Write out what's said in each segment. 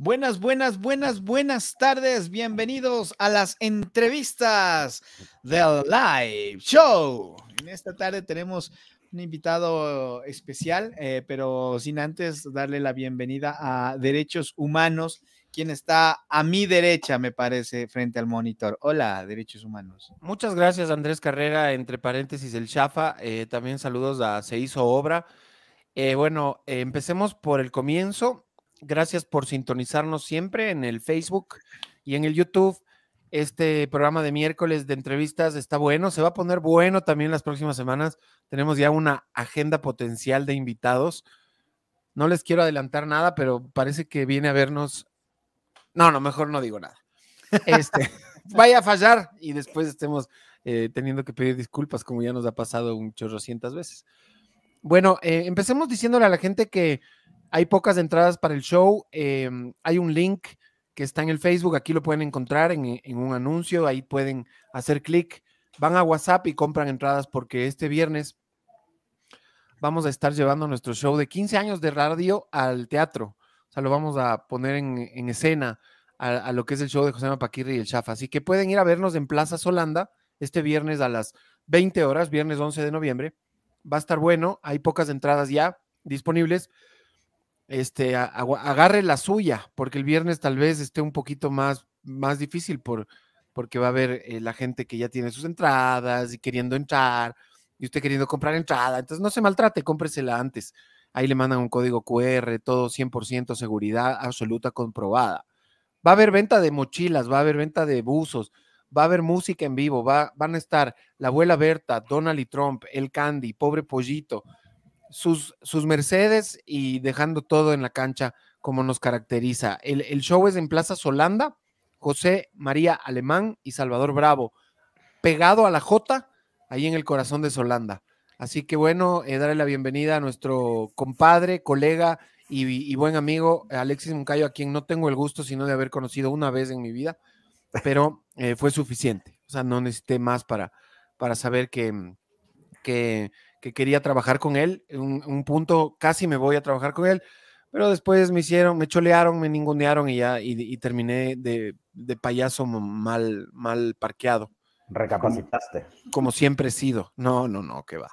Buenas, buenas, buenas, buenas tardes. Bienvenidos a las entrevistas del Live Show. En esta tarde tenemos un invitado especial, eh, pero sin antes darle la bienvenida a Derechos Humanos, quien está a mi derecha, me parece, frente al monitor. Hola, Derechos Humanos. Muchas gracias, Andrés Carrera, entre paréntesis, el Chafa. Eh, también saludos a Se hizo obra. Eh, bueno, empecemos por el comienzo. Gracias por sintonizarnos siempre en el Facebook y en el YouTube. Este programa de miércoles de entrevistas está bueno, se va a poner bueno también las próximas semanas. Tenemos ya una agenda potencial de invitados. No les quiero adelantar nada, pero parece que viene a vernos. No, no, mejor no digo nada. Este, vaya a fallar y después estemos eh, teniendo que pedir disculpas, como ya nos ha pasado un veces. Bueno, eh, empecemos diciéndole a la gente que hay pocas entradas para el show. Em, hay un link que está en el Facebook, aquí lo pueden encontrar en, un anuncio, ahí pueden hacer clic, van a WhatsApp y compran entradas porque este viernes vamos a estar llevando nuestro show de 15 años de radio al teatro. O sea, lo vamos a poner en, escena a, lo que es el show de José Mapaquirri y el Chafa. Así que pueden ir a vernos en Plaza Solanda este viernes a las 20 horas, viernes 11 de noviembre va a estar bueno, hay pocas entradas ya disponibles. Este, agarre la suya, porque el viernes tal vez esté un poquito más, más difícil por, porque va a haber eh, la gente que ya tiene sus entradas y queriendo entrar, y usted queriendo comprar entrada. Entonces no se maltrate, cómpresela antes. Ahí le mandan un código QR, todo 100% seguridad absoluta comprobada. Va a haber venta de mochilas, va a haber venta de buzos, va a haber música en vivo, va, van a estar la abuela Berta, Donald y Trump, el Candy, pobre pollito, sus, sus Mercedes y dejando todo en la cancha como nos caracteriza. El, show es en Plaza Solanda, José María Alemán y Salvador Bravo, pegado a la J, ahí en el corazón de Solanda. Así que bueno, eh, darle la bienvenida a nuestro compadre, colega y, buen amigo Alexis Mucayo a quien no tengo el gusto sino de haber conocido una vez en mi vida, pero eh, fue suficiente. O sea, no necesité más para, para saber mm, que, que, quería trabajar con él. Un, un, punto, casi me voy a trabajar con él, pero después me hicieron, me cholearon, me ningunearon y ya, y, terminé de, payaso mal, mal parqueado. Recapacitaste. Como, siempre he sido. No, no, no, que va.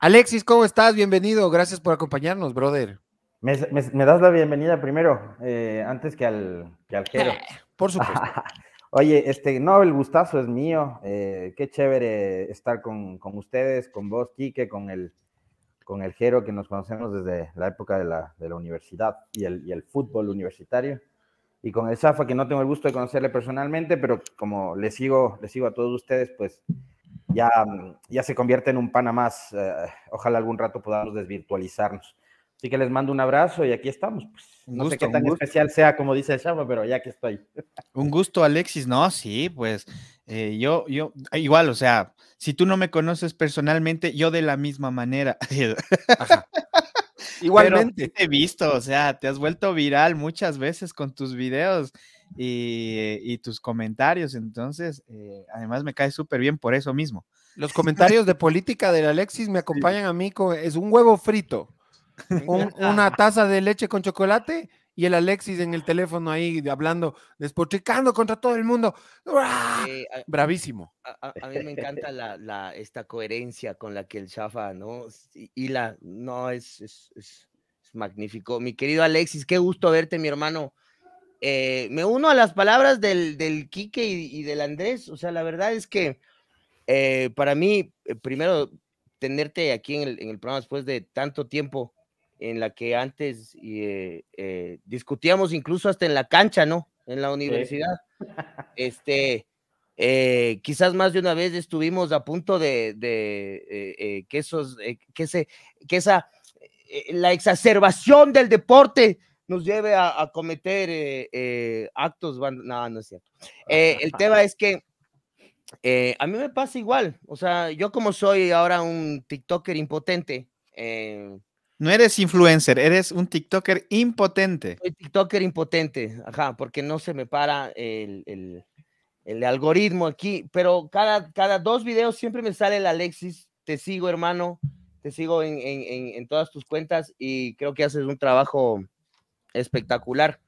Alexis, ¿cómo estás? Bienvenido. Gracias por acompañarnos, brother. Me, das la bienvenida primero, eh, antes que al, que al eh, por supuesto. Oye, este, no, el gustazo es mío. Eh, qué chévere estar con, ustedes, con vos, Quique, con el, con el Jero, que nos conocemos desde la época de la, universidad y el, y fútbol universitario. Y con el Zafa, que no tengo el gusto de conocerle personalmente, pero como le sigo, le sigo a todos ustedes, pues ya, ya se convierte en un pana más. Eh, ojalá algún rato podamos desvirtualizarnos. Así que les mando un abrazo y aquí estamos. Pues. no sé qué tan especial sea, como dice el Chavo, pero ya que estoy. Un gusto, Alexis. No, sí, pues eh, yo, yo, igual, o sea, si tú no me conoces personalmente, yo de la misma manera. Igualmente. te he visto, o sea, te has vuelto viral muchas veces con tus videos y, tus comentarios. Entonces, eh, además me cae súper bien por eso mismo. Los comentarios de política del Alexis me acompañan a mí es un huevo frito una taza de leche con chocolate y el Alexis en el teléfono ahí hablando, despotricando contra todo el mundo. Bravísimo. A, mí me encanta la, esta coherencia con la que el Chafa, ¿no? Y, la, no, es, es, magnífico. Mi querido Alexis, qué gusto verte, mi hermano. Eh, me uno a las palabras del, Quique y, del Andrés. O sea, la verdad es que eh, para mí, eh, primero, tenerte aquí en el, en el programa después de tanto tiempo en la que antes eh, eh, discutíamos incluso hasta en la cancha, ¿no? En la universidad. Este, eh, quizás más de una vez estuvimos a punto de, que esos, que, ese, que esa, la exacerbación del deporte nos lleve a, cometer actos, nada no es cierto. el tema es que a mí me pasa igual, o sea, yo como soy ahora un TikToker impotente, eh, no eres influencer, eres un TikToker impotente. Soy TikToker impotente, ajá, porque no se me para el, algoritmo aquí, pero cada, cada dos videos siempre me sale el Alexis, te sigo hermano, te sigo en, todas tus cuentas y creo que haces un trabajo espectacular.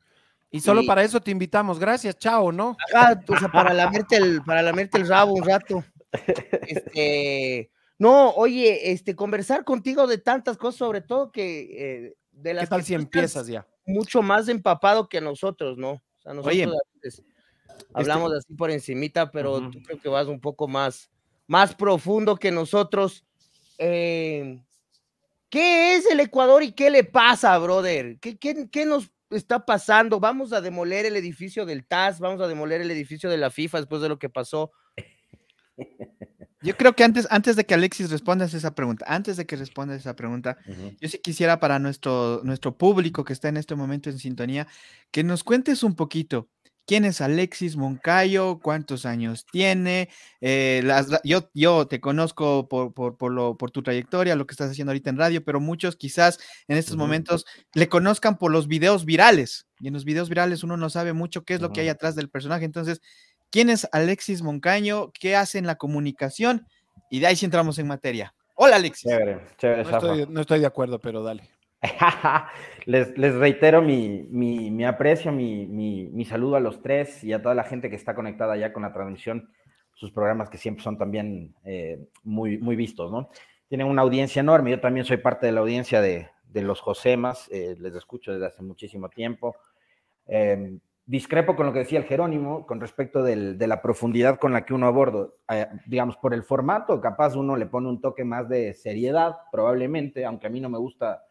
Y solo para eso te invitamos, gracias, chao, ¿no? Ajá, o sea, para el, para lamerte el rabo un rato. Este no, oye, este, conversar contigo de tantas cosas, sobre todo que eh, de las ¿Qué tal si empiezas ya? Mucho más empapado que nosotros, ¿no? O sea, nosotros oye, este hablamos así por encimita, pero tú creo que vas un poco más, más profundo que nosotros. Eh, ¿Qué es el Ecuador y qué le pasa, brother? ¿Qué, qué, qué nos está pasando? Vamos a demoler el edificio del TAS, vamos a demoler el edificio de la FIFA después de lo que pasó. Yo creo que antes, antes de que Alexis respondas esa pregunta, antes de que respondas esa pregunta, yo sí quisiera para nuestro, nuestro público que está en este momento en sintonía, que nos cuentes un poquito quién es Alexis Moncayo, cuántos años tiene. Eh, las, yo, yo te conozco por, lo, por tu trayectoria, lo que estás haciendo ahorita en radio, pero muchos quizás en estos momentos le conozcan por los videos virales. Y en los videos virales uno no sabe mucho qué es lo que hay atrás del personaje. Entonces, quién es Alexis Moncaño, qué hace en la comunicación y de ahí sí entramos en materia. Hola Alexis. no, estoy, de acuerdo, pero dale. les, reitero mi, aprecio, mi, saludo a los tres y a toda la gente que está conectada ya con la transmisión, sus programas que siempre son también eh, muy, muy vistos, ¿no? Tienen una audiencia enorme, yo también soy parte de la audiencia de, los Josemas, eh, les escucho desde hace muchísimo tiempo. Em, discrepo con lo que decía el Jerónimo con respecto de la profundidad con la que uno aborda, eh, digamos, por el formato, capaz uno le pone un toque más de seriedad, probablemente, aunque a mí no me gusta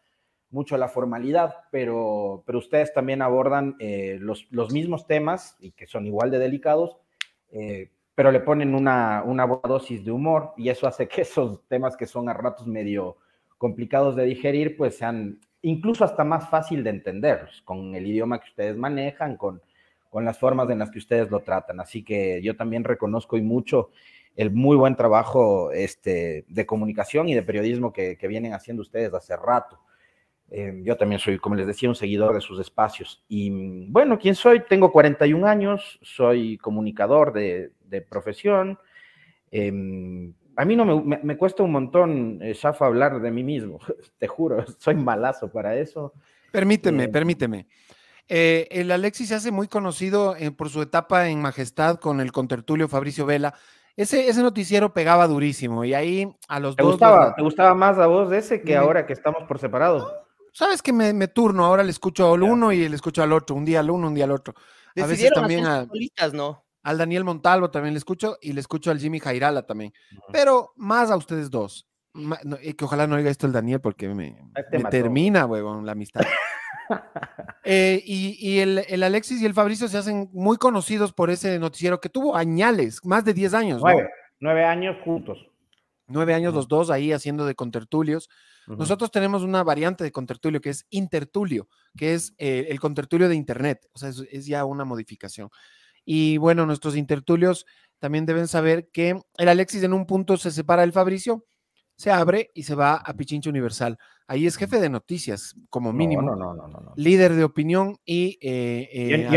mucho la formalidad, pero, pero ustedes también abordan eh, los, mismos temas y que son igual de delicados, eh, pero le ponen una, una dosis de humor y eso hace que esos temas que son a ratos medio complicados de digerir, pues sean incluso hasta más fácil de entender con el idioma que ustedes manejan, con, con las formas en las que ustedes lo tratan. Así que yo también reconozco y mucho el muy buen trabajo este, de comunicación y de periodismo que, vienen haciendo ustedes hace rato. Eh, yo también soy, como les decía, un seguidor de sus espacios. Y bueno, ¿quién soy? Tengo 41 años, soy comunicador de, profesión. Em, a mí no me, cuesta un montón, eh, Shafa, hablar de mí mismo, te juro, soy malazo para eso. Permíteme, eh, permíteme. Eh, el Alexis se hace muy conocido eh, por su etapa en Majestad con el contertulio Fabricio Vela. Ese, noticiero pegaba durísimo y ahí a los dos. ¿Te gustaba más a vos de ese que ahora que estamos por separado? Sabes que me, turno, ahora le escucho al uno y le escucho al otro, un día al uno, un día al otro. A veces también al Daniel Montalvo también le escucho y le escucho al Jimmy Jairala también, pero más a ustedes dos. Eh, que ojalá no oiga esto el Daniel porque me, termina, huevón, la amistad. Eh, y, y el, el, Alexis y el Fabricio se hacen muy conocidos por ese noticiero que tuvo añales, más de 10 años. Nueve, años juntos. Nueve años los dos ahí haciendo de contertulios. Nosotros tenemos una variante de contertulio que es intertulio, que es eh, el contertulio de Internet. O sea, es ya una modificación. Y bueno, nuestros intertulios también deben saber que el Alexis en un punto se separa del Fabricio se abre y se va a Pichincha Universal. Ahí es jefe de noticias, como mínimo. No, no, no, no, Líder de opinión y. Eh, eh,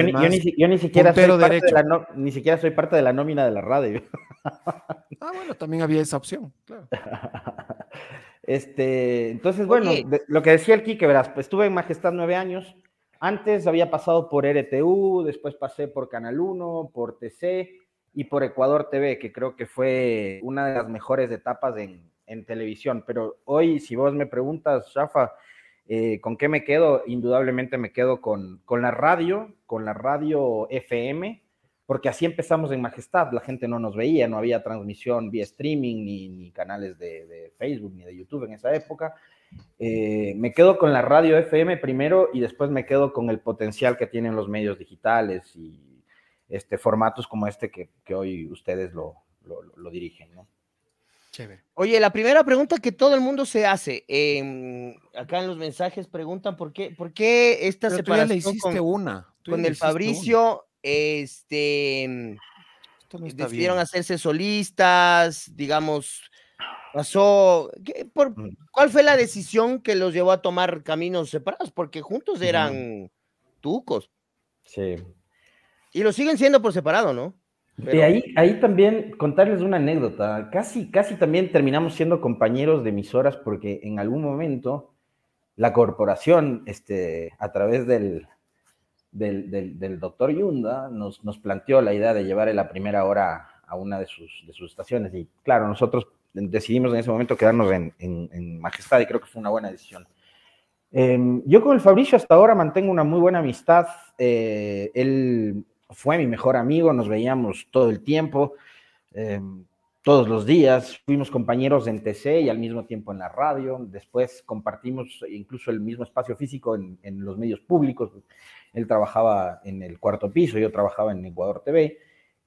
yo, ni, siquiera soy parte de la ni siquiera soy parte de la nómina de la radio. ah, bueno, también había esa opción, claro. este, entonces, bueno, lo que decía el Quique, verás, pues, estuve en Majestad nueve años. Antes había pasado por RTU, después pasé por Canal 1, por TC y por Ecuador TV, que creo que fue una de las mejores etapas en, en televisión. Pero hoy, si vos me preguntas, Rafa, eh, ¿con qué me quedo? Indudablemente me quedo con, la radio, con la radio FM, porque así empezamos en Majestad, la gente no nos veía, no había transmisión vía streaming, ni, canales de, Facebook, ni de YouTube en esa época. Eh, me quedo con la radio FM primero y después me quedo con el potencial que tienen los medios digitales y este, formatos como este que, hoy ustedes lo, lo dirigen. ¿no? Oye, la primera pregunta que todo el mundo se hace, em, acá en los mensajes preguntan por qué, por qué esta separación hiciste una. con el Fabricio, este, em, decidieron hacerse solistas, digamos, pasó, por, mm. ¿cuál fue la decisión que los llevó a tomar caminos separados? Porque juntos eran tucos. Sí. Y lo siguen siendo por separado, ¿no? De eh, ahí, también contarles una anécdota. Casi, casi también terminamos siendo compañeros de emisoras porque en algún momento la corporación, este, a través del, del, doctor Yunda, nos, nos, planteó la idea de llevar la primera hora a una de sus, de sus estaciones. Y claro, nosotros decidimos en ese momento quedarnos en, Majestad y creo que fue una buena decisión. Em, yo con el Fabricio hasta ahora mantengo una muy buena amistad. Eh, él fue mi mejor amigo, nos veíamos todo el tiempo, em, todos los días, fuimos compañeros en TC y al mismo tiempo en la radio, después compartimos incluso el mismo espacio físico en, los medios públicos, él trabajaba en el cuarto piso, yo trabajaba en Ecuador TV,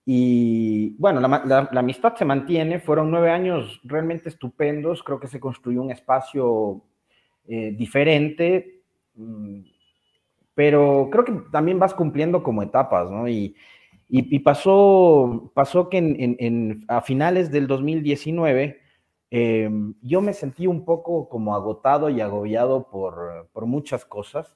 y bueno, la, amistad se mantiene, fueron nueve años realmente estupendos, creo que se construyó un espacio eh, diferente. Mm, pero creo que también vas cumpliendo como etapas, ¿no? Y, y, pasó, pasó que en, en, a finales del 2019 eh, yo me sentí un poco como agotado y agobiado por, por muchas cosas.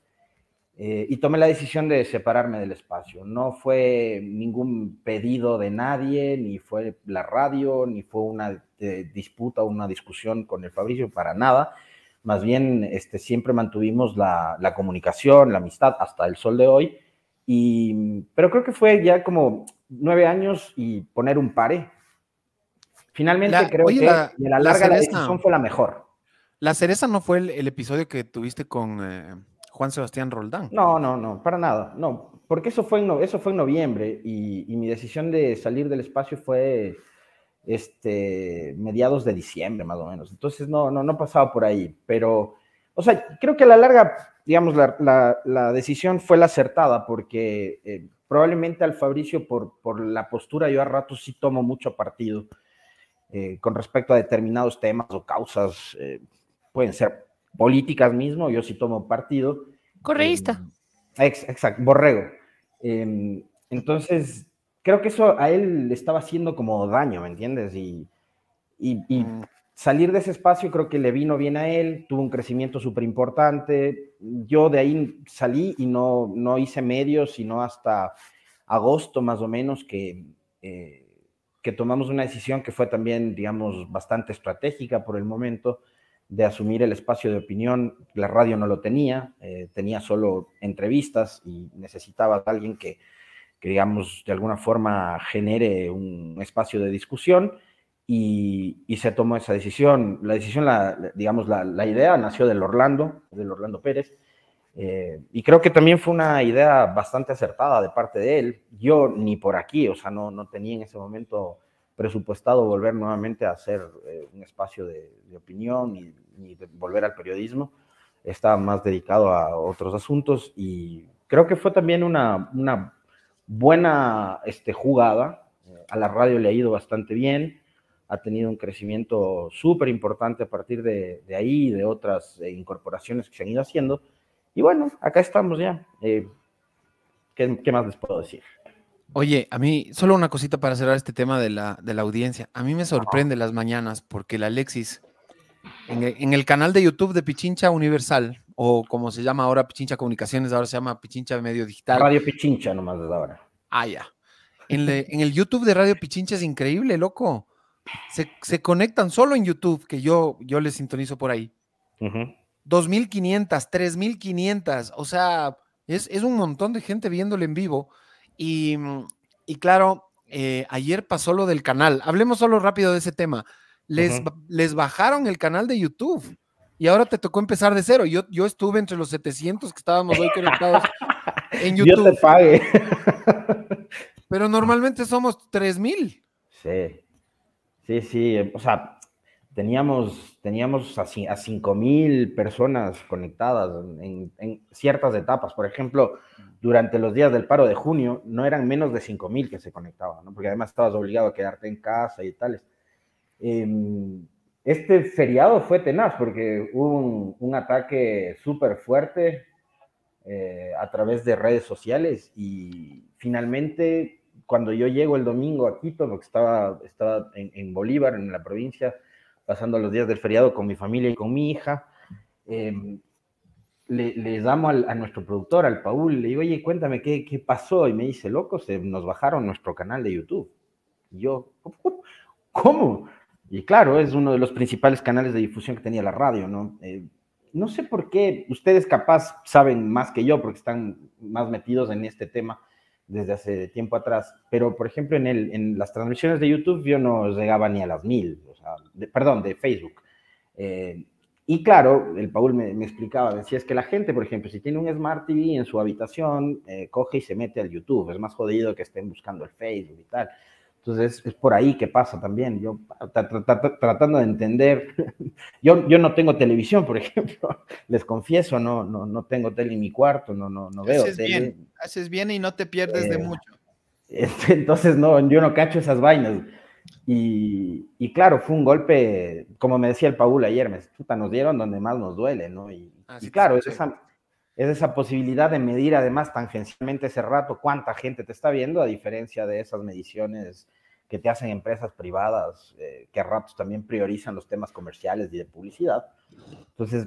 Eh, y tomé la decisión de separarme del espacio. No fue ningún pedido de nadie, ni fue la radio, ni fue una eh, disputa o una discusión con el Fabricio, para nada más bien este, siempre mantuvimos la, la, comunicación, la amistad hasta el sol de hoy. Y, pero creo que fue ya como nueve años y poner un pare. Finalmente creo que la, de la larga la, decisión fue la mejor. La cereza no fue el, episodio que tuviste con eh, Juan Sebastián Roldán. No, no, no, para nada. No, porque eso fue en, eso fue en noviembre y, y mi decisión de salir del espacio fue este, mediados de diciembre más o menos. Entonces no, no, no pasaba por ahí, pero, o sea, creo que a la larga, digamos, la, decisión fue la acertada porque eh, probablemente al Fabricio por, por la postura yo a rato sí tomo mucho partido eh, con respecto a determinados temas o causas, eh, pueden ser políticas mismo, yo sí tomo partido. Correísta. Em, exacto, borrego. Em, entonces, creo que eso a él le estaba haciendo como daño, ¿me entiendes? Y, y, mm. salir de ese espacio creo que le vino bien a él, tuvo un crecimiento súper importante. Yo de ahí salí y no, no hice medios, sino hasta agosto más o menos que, eh, que tomamos una decisión que fue también, digamos, bastante estratégica por el momento de asumir el espacio de opinión. La radio no lo tenía, eh, tenía solo entrevistas y necesitaba alguien que, que digamos de alguna forma genere un espacio de discusión y, se tomó esa decisión. La decisión, la, digamos, la, la, idea nació del Orlando, del Orlando Pérez, eh, y creo que también fue una idea bastante acertada de parte de él. Yo ni por aquí, o sea, no, no tenía en ese momento presupuestado volver nuevamente a hacer eh, un espacio de, opinión ni volver al periodismo. Estaba más dedicado a otros asuntos y creo que fue también una, una buena este, jugada, a la radio le ha ido bastante bien, ha tenido un crecimiento súper importante a partir de, ahí y de otras eh, incorporaciones que se han ido haciendo. Y bueno, acá estamos ya. Eh, ¿qué, más les puedo decir? Oye, a mí, solo una cosita para cerrar este tema de la, audiencia. A mí me sorprende las mañanas porque la Alexis, en el, canal de YouTube de Pichincha Universal, o como se llama ahora Pichincha Comunicaciones, ahora se llama Pichincha Medio Digital. Radio Pichincha nomás desde ahora. Ah, ya. En, el YouTube de Radio Pichincha es increíble, loco. Se, conectan solo en YouTube, que yo, yo les sintonizo por ahí. 2.500, 3.500, o sea, es, un montón de gente viéndole en vivo. Y, y claro, eh, ayer pasó lo del canal. Hablemos solo rápido de ese tema. Les, les bajaron el canal de YouTube y ahora te tocó empezar de cero. Yo, yo estuve entre los 700 que estábamos hoy conectados en YouTube. te pague. Pero normalmente somos 3000. Sí. Sí, sí. O sea, teníamos, teníamos a, 5000 personas conectadas en, ciertas etapas. Por ejemplo, durante los días del paro de junio, no eran menos de 5000 que se conectaban, ¿no? porque además estabas obligado a quedarte en casa y tales. Em, este feriado fue tenaz porque hubo un, ataque súper fuerte eh, a través de redes sociales y finalmente cuando yo llego el domingo a Quito, porque estaba, estaba en, Bolívar, en la provincia, pasando los días del feriado con mi familia y con mi hija, em, le, damos a nuestro productor, al Paul, le digo, oye, cuéntame qué, pasó. Y me dice, loco, se nos bajaron nuestro canal de YouTube. Y yo, ¿cómo? Y claro, es uno de los principales canales de difusión que tenía la radio, ¿no? Eh, no sé por qué ustedes capaz saben más que yo, porque están más metidos en este tema desde hace tiempo atrás, pero por ejemplo en, el, en las transmisiones de YouTube yo no llegaba ni a las mil, o sea, perdón, de Facebook. Eh, y claro, el Paul me, explicaba, decía, es que la gente, por ejemplo, si tiene un Smart TV en su habitación, eh, coge y se mete al YouTube, es más jodido que estén buscando el Facebook y tal. Entonces es por ahí que pasa también. Yo tratando de entender, yo, yo no tengo televisión, por ejemplo, les confieso, no, no, no tengo tele en mi cuarto, no, no, no veo. Haces bien, haces bien y no te pierdes de eh, mucho. entonces no, yo no cacho esas vainas. Y, claro, fue un golpe, como me decía el Paul ayer, me, puta, nos dieron donde más nos duele, ¿no? Y, y claro, es esa, es esa posibilidad de medir además tangencialmente ese rato cuánta gente te está viendo, a diferencia de esas mediciones que te hacen empresas privadas, eh, que a ratos también priorizan los temas comerciales y de publicidad. Entonces,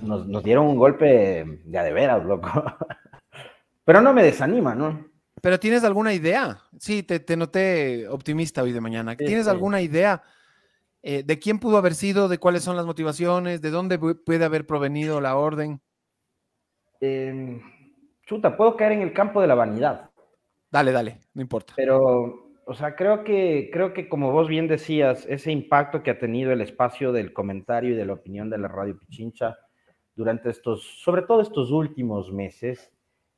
nos, dieron un golpe ya de veras, loco. Pero no me desanima, ¿no? Pero tienes alguna idea, sí, te, te noté optimista hoy de mañana. ¿Tienes alguna idea eh, de quién pudo haber sido, de cuáles son las motivaciones, de dónde puede haber provenido la orden? Em, chuta, puedo caer en el campo de la vanidad. Dale, dale, no importa. Pero, o sea, creo que, creo que como vos bien decías, ese impacto que ha tenido el espacio del comentario y de la opinión de la radio Pichincha durante estos, sobre todo estos últimos meses,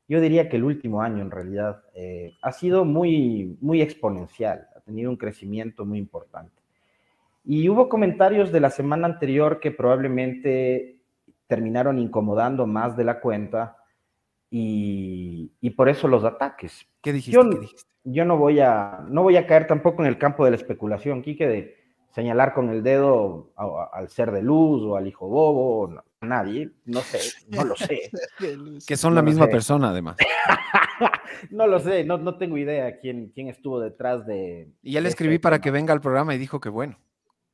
yo diría que el último año en realidad, eh, ha sido muy, muy exponencial, ha tenido un crecimiento muy importante. Y hubo comentarios de la semana anterior que probablemente terminaron incomodando más de la cuenta y, y por eso los ataques. ¿Qué dijiste? Yo, no, voy a, no voy a caer tampoco en el campo de la especulación, Quique, de señalar con el dedo al ser de luz o al hijo bobo, o a nadie, no sé, no lo sé. que son la misma persona además. no lo sé, no, tengo idea quién, quién estuvo detrás de... Y ya le escribí para que venga al programa y dijo que bueno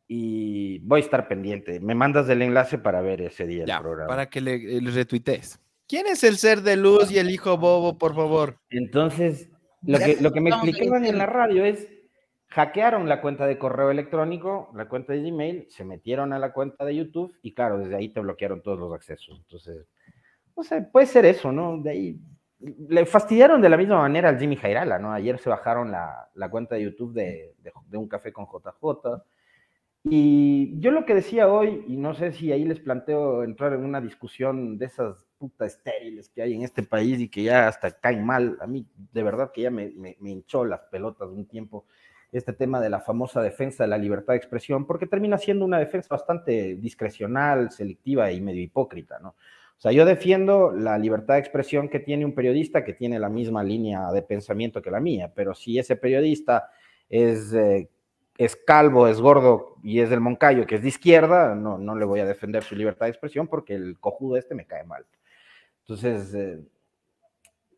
y voy a estar pendiente. Me mandas el enlace para ver ese día el programa. Para que eh, le, retuitees. ¿Quién es el ser de luz y el hijo bobo, por favor? Entonces, lo que, me explicaban en la radio es, hackearon la cuenta de correo electrónico, la cuenta de Gmail, se metieron a la cuenta de YouTube y claro, desde ahí te bloquearon todos los accesos. Entonces, no sé, puede ser eso, ¿no? De ahí le fastidiaron de la misma manera al Jimmy Jairala, ¿no? Ayer se bajaron la, cuenta de YouTube de, de, Un Café con JJ, y yo lo que decía hoy, y no sé si ahí les planteo entrar en una discusión de esas putas estériles que hay en este país y que ya hasta caen mal, a mí de verdad que ya me, hinchó las pelotas de un tiempo este tema de la famosa defensa de la libertad de expresión, porque termina siendo una defensa bastante discrecional, selectiva y medio hipócrita, ¿no? O sea, yo defiendo la libertad de expresión que tiene un periodista que tiene la misma línea de pensamiento que la mía, pero si ese periodista es eh, es calvo, es gordo y es del Moncayo, que es de izquierda, no, no le voy a defender su libertad de expresión porque el cojudo este me cae mal. Entonces, eh,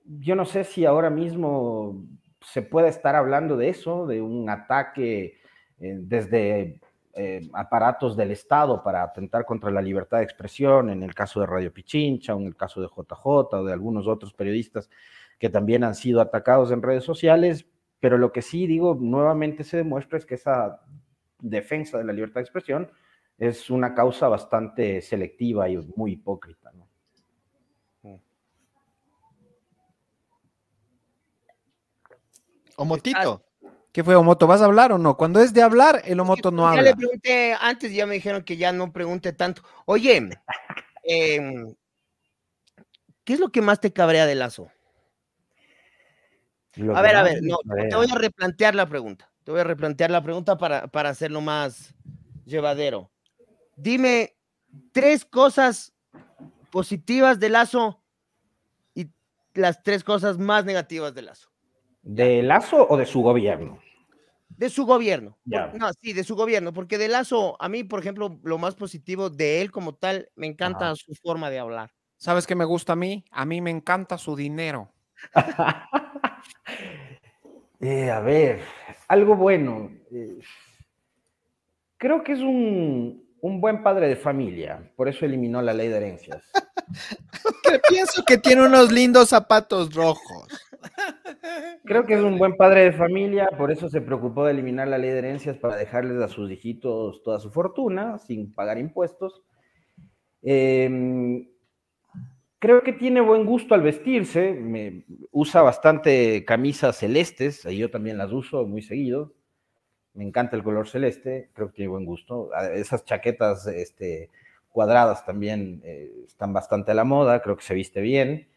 yo no sé si ahora mismo se puede estar hablando de eso, de un ataque eh, desde eh, aparatos del Estado para atentar contra la libertad de expresión, en el caso de Radio Pichincha, o en el caso de JJ o de algunos otros periodistas que también han sido atacados en redes sociales, pero lo que sí digo, nuevamente se demuestra es que esa defensa de la libertad de expresión es una causa bastante selectiva y muy hipócrita. ¿no? Mm. Omotito. ¿Qué fue, Omoto? ¿Vas a hablar o no? Cuando es de hablar, el Omoto no habla. Ya le pregunté antes, ya me dijeron que ya no pregunte tanto. Oye, em, ¿qué es lo que más te cabrea de Lazo? a ver, a ver, te voy a replantear la pregunta. Te voy a replantear la pregunta para, hacerlo más llevadero. Dime tres cosas positivas de Lazo y las tres cosas más negativas de Lazo. ¿De Lazo o de su gobierno? De su gobierno. No, sí, de su gobierno, porque de Lazo, a mí, por ejemplo, lo más positivo de él como tal, me encanta su forma de hablar. ¿Sabes qué me gusta a mí? A mí me encanta su dinero. Eh, a ver, algo bueno. Eh, creo que es un, un, buen padre de familia, por eso eliminó la ley de herencias. que pienso que tiene unos lindos zapatos rojos. Creo que es un buen padre de familia, por eso se preocupó de eliminar la ley de herencias para dejarles a sus hijitos toda su fortuna sin pagar impuestos. Eh, Creo que tiene buen gusto al vestirse, me, usa bastante camisas celestes, yo también las uso muy seguido. Me encanta el color celeste, creo que tiene buen gusto. Esas chaquetas este, cuadradas también eh, están bastante a la moda, creo que se viste bien.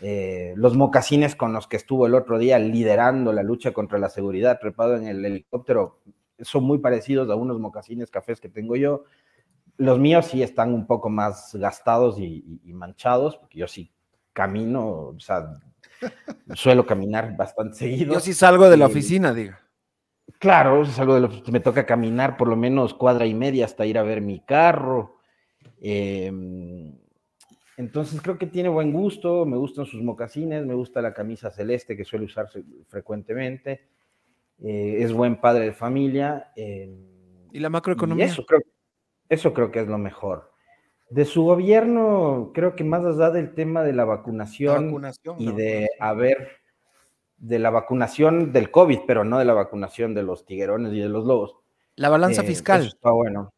Eh, los mocasines con los que estuvo el otro día liderando la lucha contra la seguridad trepado en el helicóptero son muy parecidos a unos mocasines cafés que tengo yo. Los míos sí están un poco más gastados y, manchados, porque yo sí camino, o sea, suelo caminar bastante seguido. Yo sí salgo de la oficina, diga. Claro, salgo de la me toca caminar por lo menos cuadra y media hasta ir a ver mi carro. Em, entonces creo que tiene buen gusto, me gustan sus mocasines, me gusta la camisa celeste que suele usarse frecuentemente, eh, es buen padre de familia. Em, ¿Y la macroeconomía? eso, creo eso creo que es lo mejor. De su gobierno, creo que más allá del tema de la vacunación, y de haber, de la vacunación del COVID, pero no de la vacunación de los tiguerones y de los lobos. La balanza eh, fiscal. está bueno.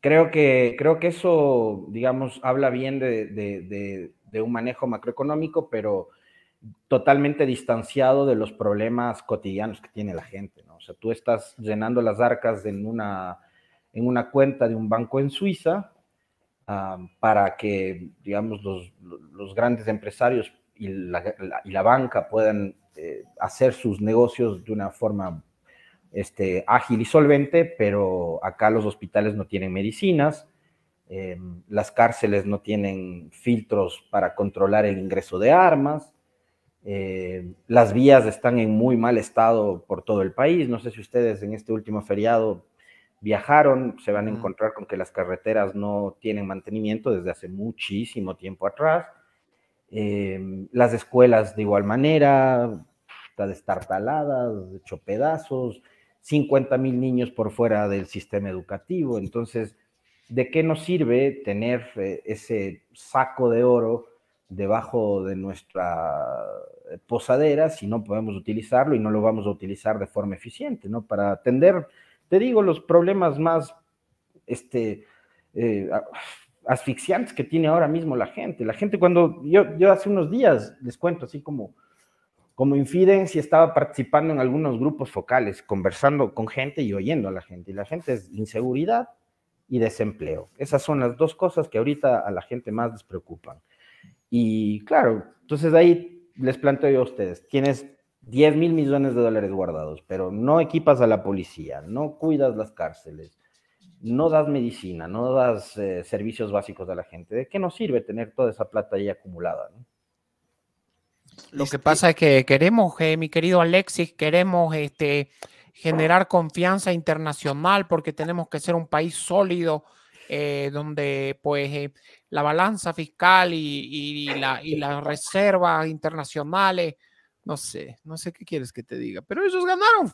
Creo que, creo que eso, digamos, habla bien de, un manejo macroeconómico, pero totalmente distanciado de los problemas cotidianos que tiene la gente, ¿no? O sea, tú estás llenando las arcas en una en una cuenta de un banco en Suiza ah, para que, digamos, los, grandes empresarios y la, banca puedan eh, hacer sus negocios de una forma este, ágil y solvente, pero acá los hospitales no tienen medicinas, em, las cárceles no tienen filtros para controlar el ingreso de armas, eh, las vías están en muy mal estado por todo el país. No sé si ustedes en este último feriado viajaron, se van a encontrar con que las carreteras no tienen mantenimiento desde hace muchísimo tiempo atrás, em, las escuelas de igual manera, destartaladas, hecho pedazos, 50 mil niños por fuera del sistema educativo, entonces, ¿de qué nos sirve tener eh, ese saco de oro debajo de nuestra eh, posadera si no podemos utilizarlo y no lo vamos a utilizar de forma eficiente, ¿no? Para atender te digo, los problemas más este, eh, asfixiantes que tiene ahora mismo la gente. La gente cuando yo, yo hace unos días les cuento así como, como infidencia, estaba participando en algunos grupos focales, conversando con gente y oyendo a la gente. Y la gente es inseguridad y desempleo. Esas son las dos cosas que ahorita a la gente más les preocupan. Y claro, entonces ahí les planteo yo a ustedes, quienes 10 mil millones de dólares guardados, pero no equipas a la policía, no cuidas las cárceles, no das medicina, no das eh, servicios básicos a la gente, ¿de qué nos sirve tener toda esa plata ahí acumulada? Lo que este pasa es que queremos, eh, mi querido Alexis, queremos este, generar confianza internacional porque tenemos que ser un país sólido eh, donde pues la balanza fiscal y las reservas internacionales no sé, no sé qué quieres que te diga, pero ellos ganaron.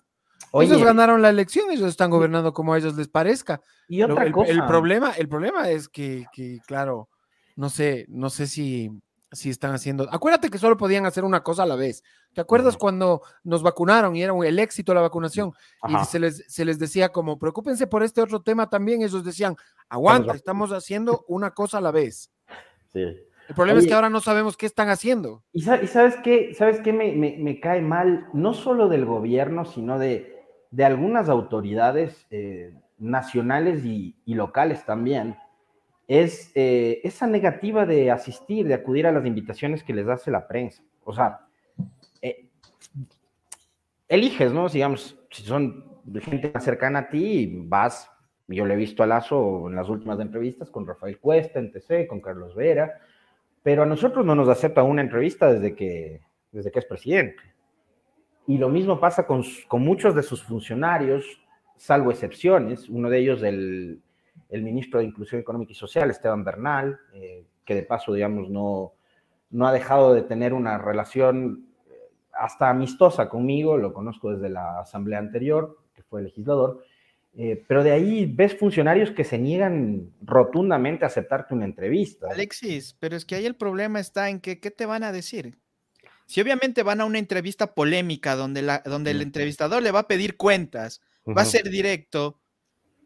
ellos ganaron la elección, ellos están gobernando como a ellos les parezca. Y otra el, cosa. El problema, el problema es que, que, claro, no sé, no sé si, si están haciendo. Acuérdate que solo podían hacer una cosa a la vez. ¿Te acuerdas cuando nos vacunaron y era el éxito la vacunación? Y se les, se les decía como, preocúpense por este otro tema también. Ellos decían, aguanta, estamos haciendo una cosa a la vez. Sí. El problema es que ahora no sabemos qué están haciendo. Y, sabes qué, sabes qué me, cae mal, no solo del gobierno, sino de, algunas autoridades eh, nacionales y, locales también, es eh, esa negativa de asistir, de acudir a las invitaciones que les hace la prensa. O sea, eh, eliges, ¿no? Digamos, si son gente más cercana a ti, vas. Yo le he visto a Lazo en las últimas entrevistas con Rafael Cuesta, en TC, con Carlos Vera, pero a nosotros no nos acepta una entrevista desde que, desde que es presidente. Y lo mismo pasa con, muchos de sus funcionarios, salvo excepciones, uno de ellos el, ministro de Inclusión Económica y Social, Esteban Bernal, eh, que de paso, digamos, no, no ha dejado de tener una relación eh, hasta amistosa conmigo, lo conozco desde la asamblea anterior, que fue legislador, eh, pero de ahí ves funcionarios que se niegan rotundamente a aceptarte una entrevista. Alexis, pero es que ahí el problema está en que, ¿qué te van a decir? Si obviamente van a una entrevista polémica donde, la, donde el entrevistador le va a pedir cuentas, va a ser directo,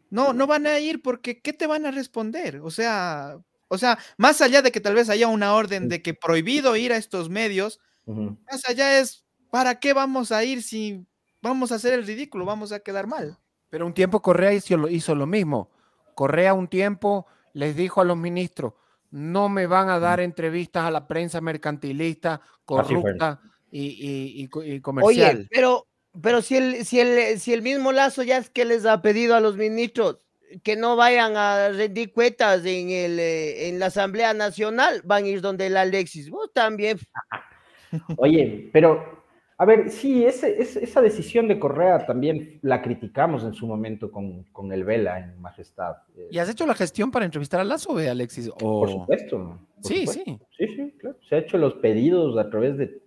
no, no van a ir porque ¿qué te van a responder? O sea, o sea, más allá de que tal vez haya una orden de que prohibido ir a estos medios, más allá es, ¿para qué vamos a ir si vamos a hacer el ridículo, vamos a quedar mal? Pero un tiempo Correa hizo, hizo lo mismo. Correa un tiempo les dijo a los ministros, no me van a dar mm. entrevistas a la prensa mercantilista, corrupta y, comercial. Oye, pero, pero si, el, si, el, mismo Lazo ya es que les ha pedido a los ministros que no vayan a rendir cuentas en, eh, la Asamblea Nacional, van a ir donde el Alexis. Vos también. Oye, pero a ver, sí, ese, esa decisión de Correa también la criticamos en su momento con, el Vela en Majestad. Eh. ¿Y has hecho la gestión para entrevistar a Lazo, Alexis? Por supuesto. sí, sí. Sí, sí, claro. Se ha hecho los pedidos a través de,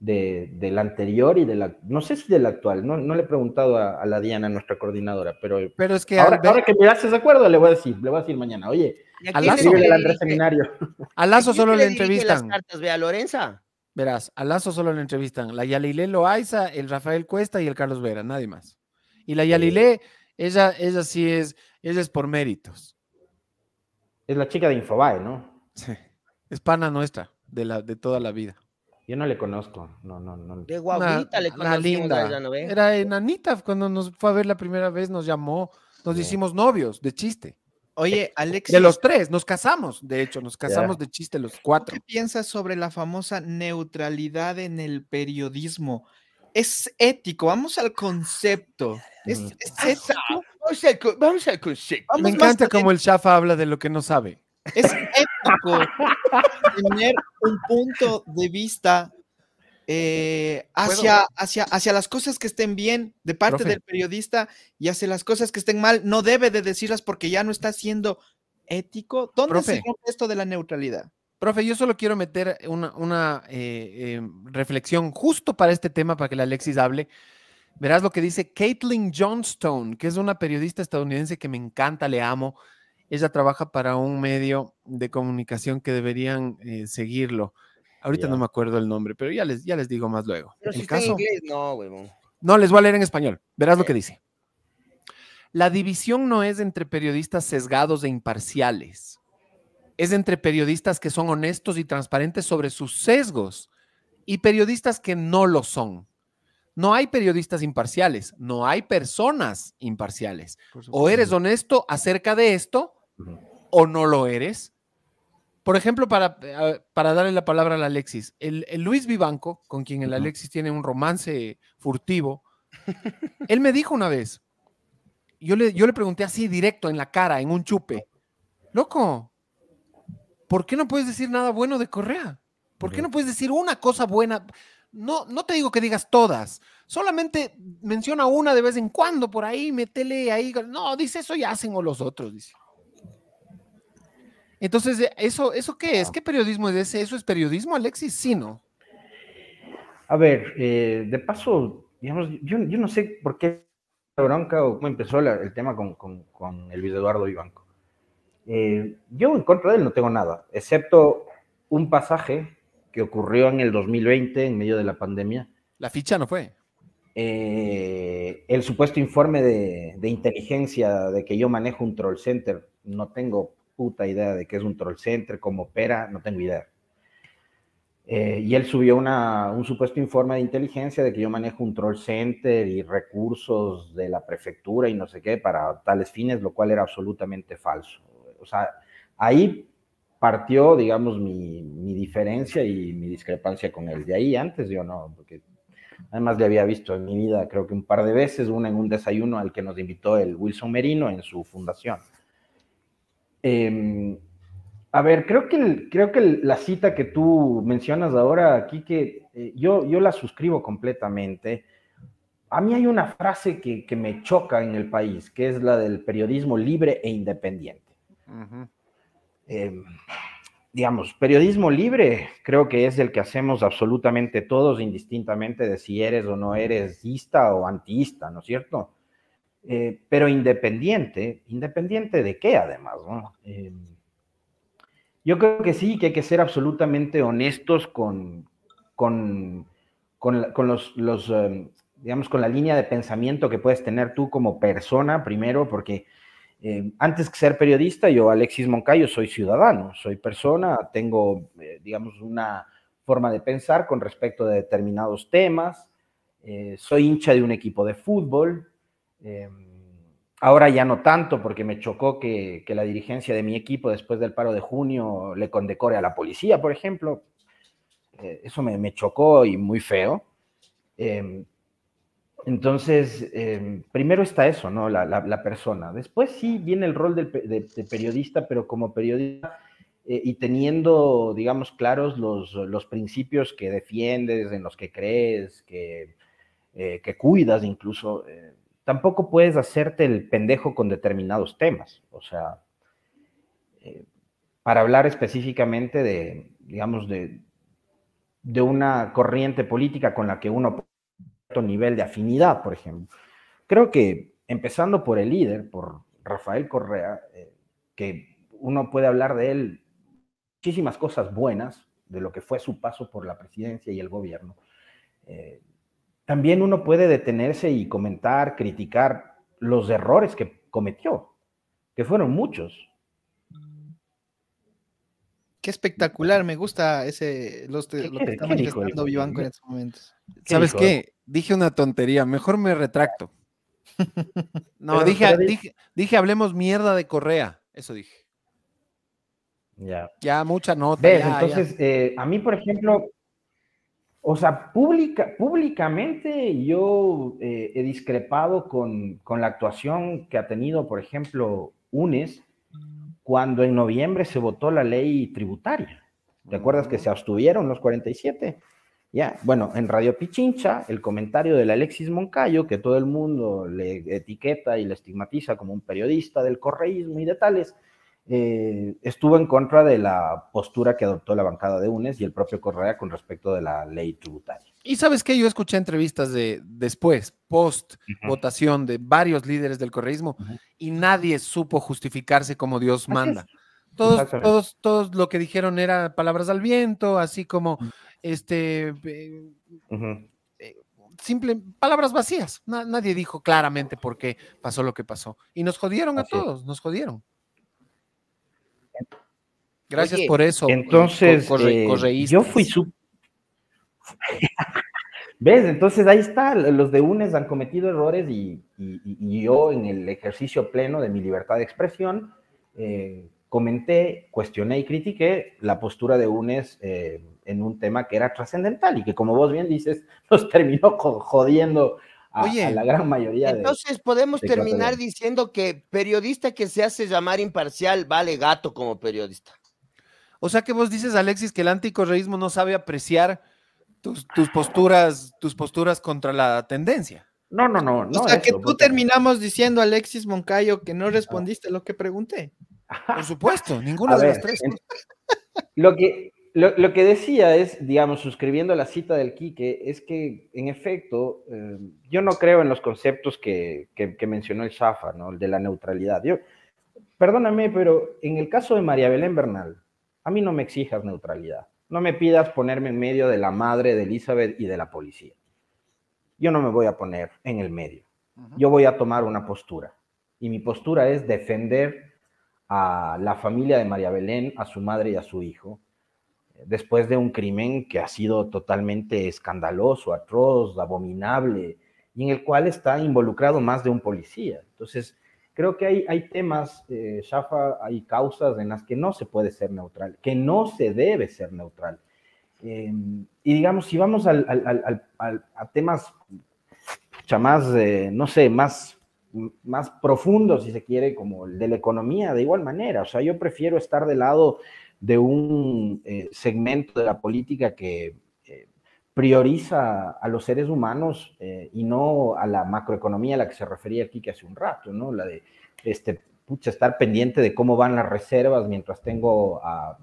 de, del anterior y de la. No sé si del actual. No, no le he preguntado a, la Diana, nuestra coordinadora, pero. Pero es que. Ahora, que me haces de acuerdo, le voy a decir, le voy a decir mañana. Oye, a Lazo. solo le, entrevistan. las cartas, ve Lorenza. Verás, a Lazo solo le entrevistan la Yalilé Loaiza, el Rafael Cuesta y el Carlos Vera, nadie más. Y la Yalilé, ella, ella sí es, ella es por méritos. Es la chica de Infobae, ¿no? Sí. Es pana nuestra, de, la, de toda la vida. Yo no le conozco, no, no, no. De guaguita le conocimos linda. Ella, ¿no Era cuando nos fue a ver la primera vez nos llamó, nos hicimos novios, de chiste. Eh, Oye, Alex. De los tres, nos casamos, de hecho, nos casamos de chiste los cuatro. ¿Qué piensas sobre la famosa neutralidad en el periodismo? Es ético, vamos al concepto. Es, mm. Vamos a Me encanta como el chafa habla de lo que no sabe. Es ético tener un punto de vista eh, hacia, hacia, hacia las cosas que estén bien de parte del periodista y hacia las cosas que estén mal, no debe de decirlas porque ya no está siendo ético. ¿Dónde se rompe esto de la neutralidad? Profe, yo solo quiero meter una, eh, em, reflexión justo para este tema, para que la Alexis hable. Verás lo que dice Caitlin Johnstone, que es una periodista estadounidense que me encanta, le amo. Ella trabaja para un medio de comunicación que deberían eh, seguirlo Ahorita no me acuerdo el nombre, pero ya les, ya les digo más luego. no, No, les voy a leer en español. Verás lo que dice. La división no es entre periodistas sesgados e imparciales. Es entre periodistas que son honestos y transparentes sobre sus sesgos y periodistas que no lo son. No hay periodistas imparciales, no hay personas imparciales. O eres honesto acerca de esto o no lo eres, por ejemplo, para, darle la palabra al Alexis, el, Luis Vivanco, con quien el Alexis tiene un romance furtivo, él me dijo una vez, yo le, yo le pregunté así directo, en la cara, en un chupe, loco, ¿por qué no puedes decir nada bueno de Correa? ¿Por qué no puedes decir una cosa buena? No, no te digo que digas todas, solamente menciona una de vez en cuando por ahí, métele ahí. No, dice eso y hacen o los otros, dice. Entonces, ¿eso, eso qué es? ¿Qué periodismo es ese? ¿Eso es periodismo, Alexis? Sí, ¿no? A ver, eh, de paso, digamos, yo, no sé por qué la bronca o cómo empezó el tema con, con, el video Eduardo Ibanco. Eh, yo en contra de él no tengo nada, excepto un pasaje que ocurrió en el 2020, en medio de la pandemia. La ficha no fue. Eh, el supuesto informe de, de, inteligencia de que yo manejo un troll center, no tengo puta idea de qué es un troll center, cómo opera, no tengo idea. Eh, y él subió una, un supuesto informe de inteligencia de que yo manejo un troll center y recursos de la prefectura y no sé qué para tales fines, lo cual era absolutamente falso. O sea, ahí partió, digamos, mi, mi diferencia y mi discrepancia con él. De ahí antes yo no, porque Además, le había visto en mi vida, creo que un par de veces, una en un desayuno al que nos invitó el Wilson Merino en su fundación. Em, a ver, creo que, creo que la cita que tú mencionas ahora, aquí que eh, yo, la suscribo completamente. A mí hay una frase que, me choca en el país, que es la del periodismo libre e independiente. Em, digamos, periodismo libre creo que es el que hacemos absolutamente todos, indistintamente de si eres o no eres ista o antiista, ¿no es cierto? Eh, pero independiente, independiente de qué además, ¿no? Em, yo creo que sí, que hay que ser absolutamente honestos con, con, los, em, digamos, con la línea de pensamiento que puedes tener tú como persona primero, porque em, antes que ser periodista, yo, Alexis Moncayo, soy ciudadano, soy persona, tengo, eh, digamos, una forma de pensar con respecto de determinados temas, eh, soy hincha de un equipo de fútbol, Em, ahora ya no tanto, porque me chocó que, la dirigencia de mi equipo después del paro de junio le condecore a la policía, por ejemplo. Eh, eso me, chocó y muy feo. Em, entonces, em, primero está eso, ¿no? La, persona. Después sí viene el rol de, periodista, pero como periodista eh, y teniendo, digamos, claros los, principios que defiendes, en los que crees, que, eh, cuidas incluso tampoco puedes hacerte el pendejo con determinados temas. O sea, eh, para hablar específicamente de, digamos, de, de una corriente política con la que uno un nivel de afinidad, por ejemplo. Creo que empezando por el líder, por Rafael Correa, eh, que uno puede hablar de él muchísimas cosas buenas, de lo que fue su paso por la presidencia y el gobierno. Eh, también uno puede detenerse y comentar, criticar los errores que cometió, que fueron muchos. Qué espectacular, me gusta ese lo que está manifestando Vivanco en estos momentos. ¿Sabes qué? Dije una tontería, mejor me retracto. No, dije, dije, dije, hablemos mierda de Correa, eso dije. Ya. Ya, mucha nota. Entonces, eh, a mí, por ejemplo, o sea, públicamente yo eh, he discrepado con, la actuación que ha tenido, por ejemplo, UNES, cuando en noviembre se votó la ley tributaria. ¿Te acuerdas que se abstuvieron los 47? Ya, bueno, en Radio Pichincha, el comentario del Alexis Moncayo, que todo el mundo le etiqueta y le estigmatiza como un periodista del correísmo y de tales, eh, estuvo en contra de la postura que adoptó la bancada de UNES y el propio Correa con respecto de la ley tributaria. Y sabes que yo escuché entrevistas de después, post votación de varios líderes del correísmo y nadie supo justificarse como Dios manda. Todos, todos, todos lo que dijeron era palabras al viento, así como este eh, eh, simple palabras vacías. nadie dijo claramente por qué pasó lo que pasó. Y nos jodieron a todos, nos jodieron. Gracias por eso. Eh, entonces, eh, yo fui su... ¿Ves? Entonces ahí está, los de UNES han cometido errores y, yo en el ejercicio pleno de mi libertad de expresión eh, comenté, cuestioné y critiqué la postura de UNES en un tema que era trascendental y que como vos bien dices, nos terminó jodiendo a, la gran mayoría. Entonces podemos terminar diciendo que periodista que se hace llamar imparcial vale gato como periodista. O sea que vos dices, Alexis, que el anticorreísmo no sabe apreciar tus, posturas, tus posturas contra la tendencia. No, no, no. no o sea que tú terminamos diciendo, Alexis Moncayo, que no respondiste a lo que pregunté. Por supuesto, ninguna de las tres. Lo que, lo, que decía es, digamos, suscribiendo la cita del Quique, es que en efecto, eh, yo no creo en los conceptos que, mencionó el Shafa, ¿no? El de la neutralidad. perdóname, pero en el caso de María Belén Bernal, a mí no me exijas neutralidad. No me pidas ponerme en medio de la madre de Elizabeth y de la policía. Yo no me voy a poner en el medio. Yo voy a tomar una postura. Y mi postura es defender a la familia de María Belén, a su madre y a su hijo, eh, después de un crimen que ha sido totalmente escandaloso, atroz, abominable, y en el cual está involucrado más de un policía. Entonces, creo que hay, hay temas, eh, Shafa, hay causas en las que no se puede ser neutral, que no se debe ser neutral. Em, y digamos, si vamos a temas más, eh, no sé, más, más profundos si se quiere, como el de la economía, de igual manera. O sea, yo prefiero estar del lado de un eh, segmento de la política que prioriza a los seres humanos eh, y no a la macroeconomía a la que se refería aquí que hace un rato, ¿no? La de este, pucha, estar pendiente de cómo van las reservas mientras tengo a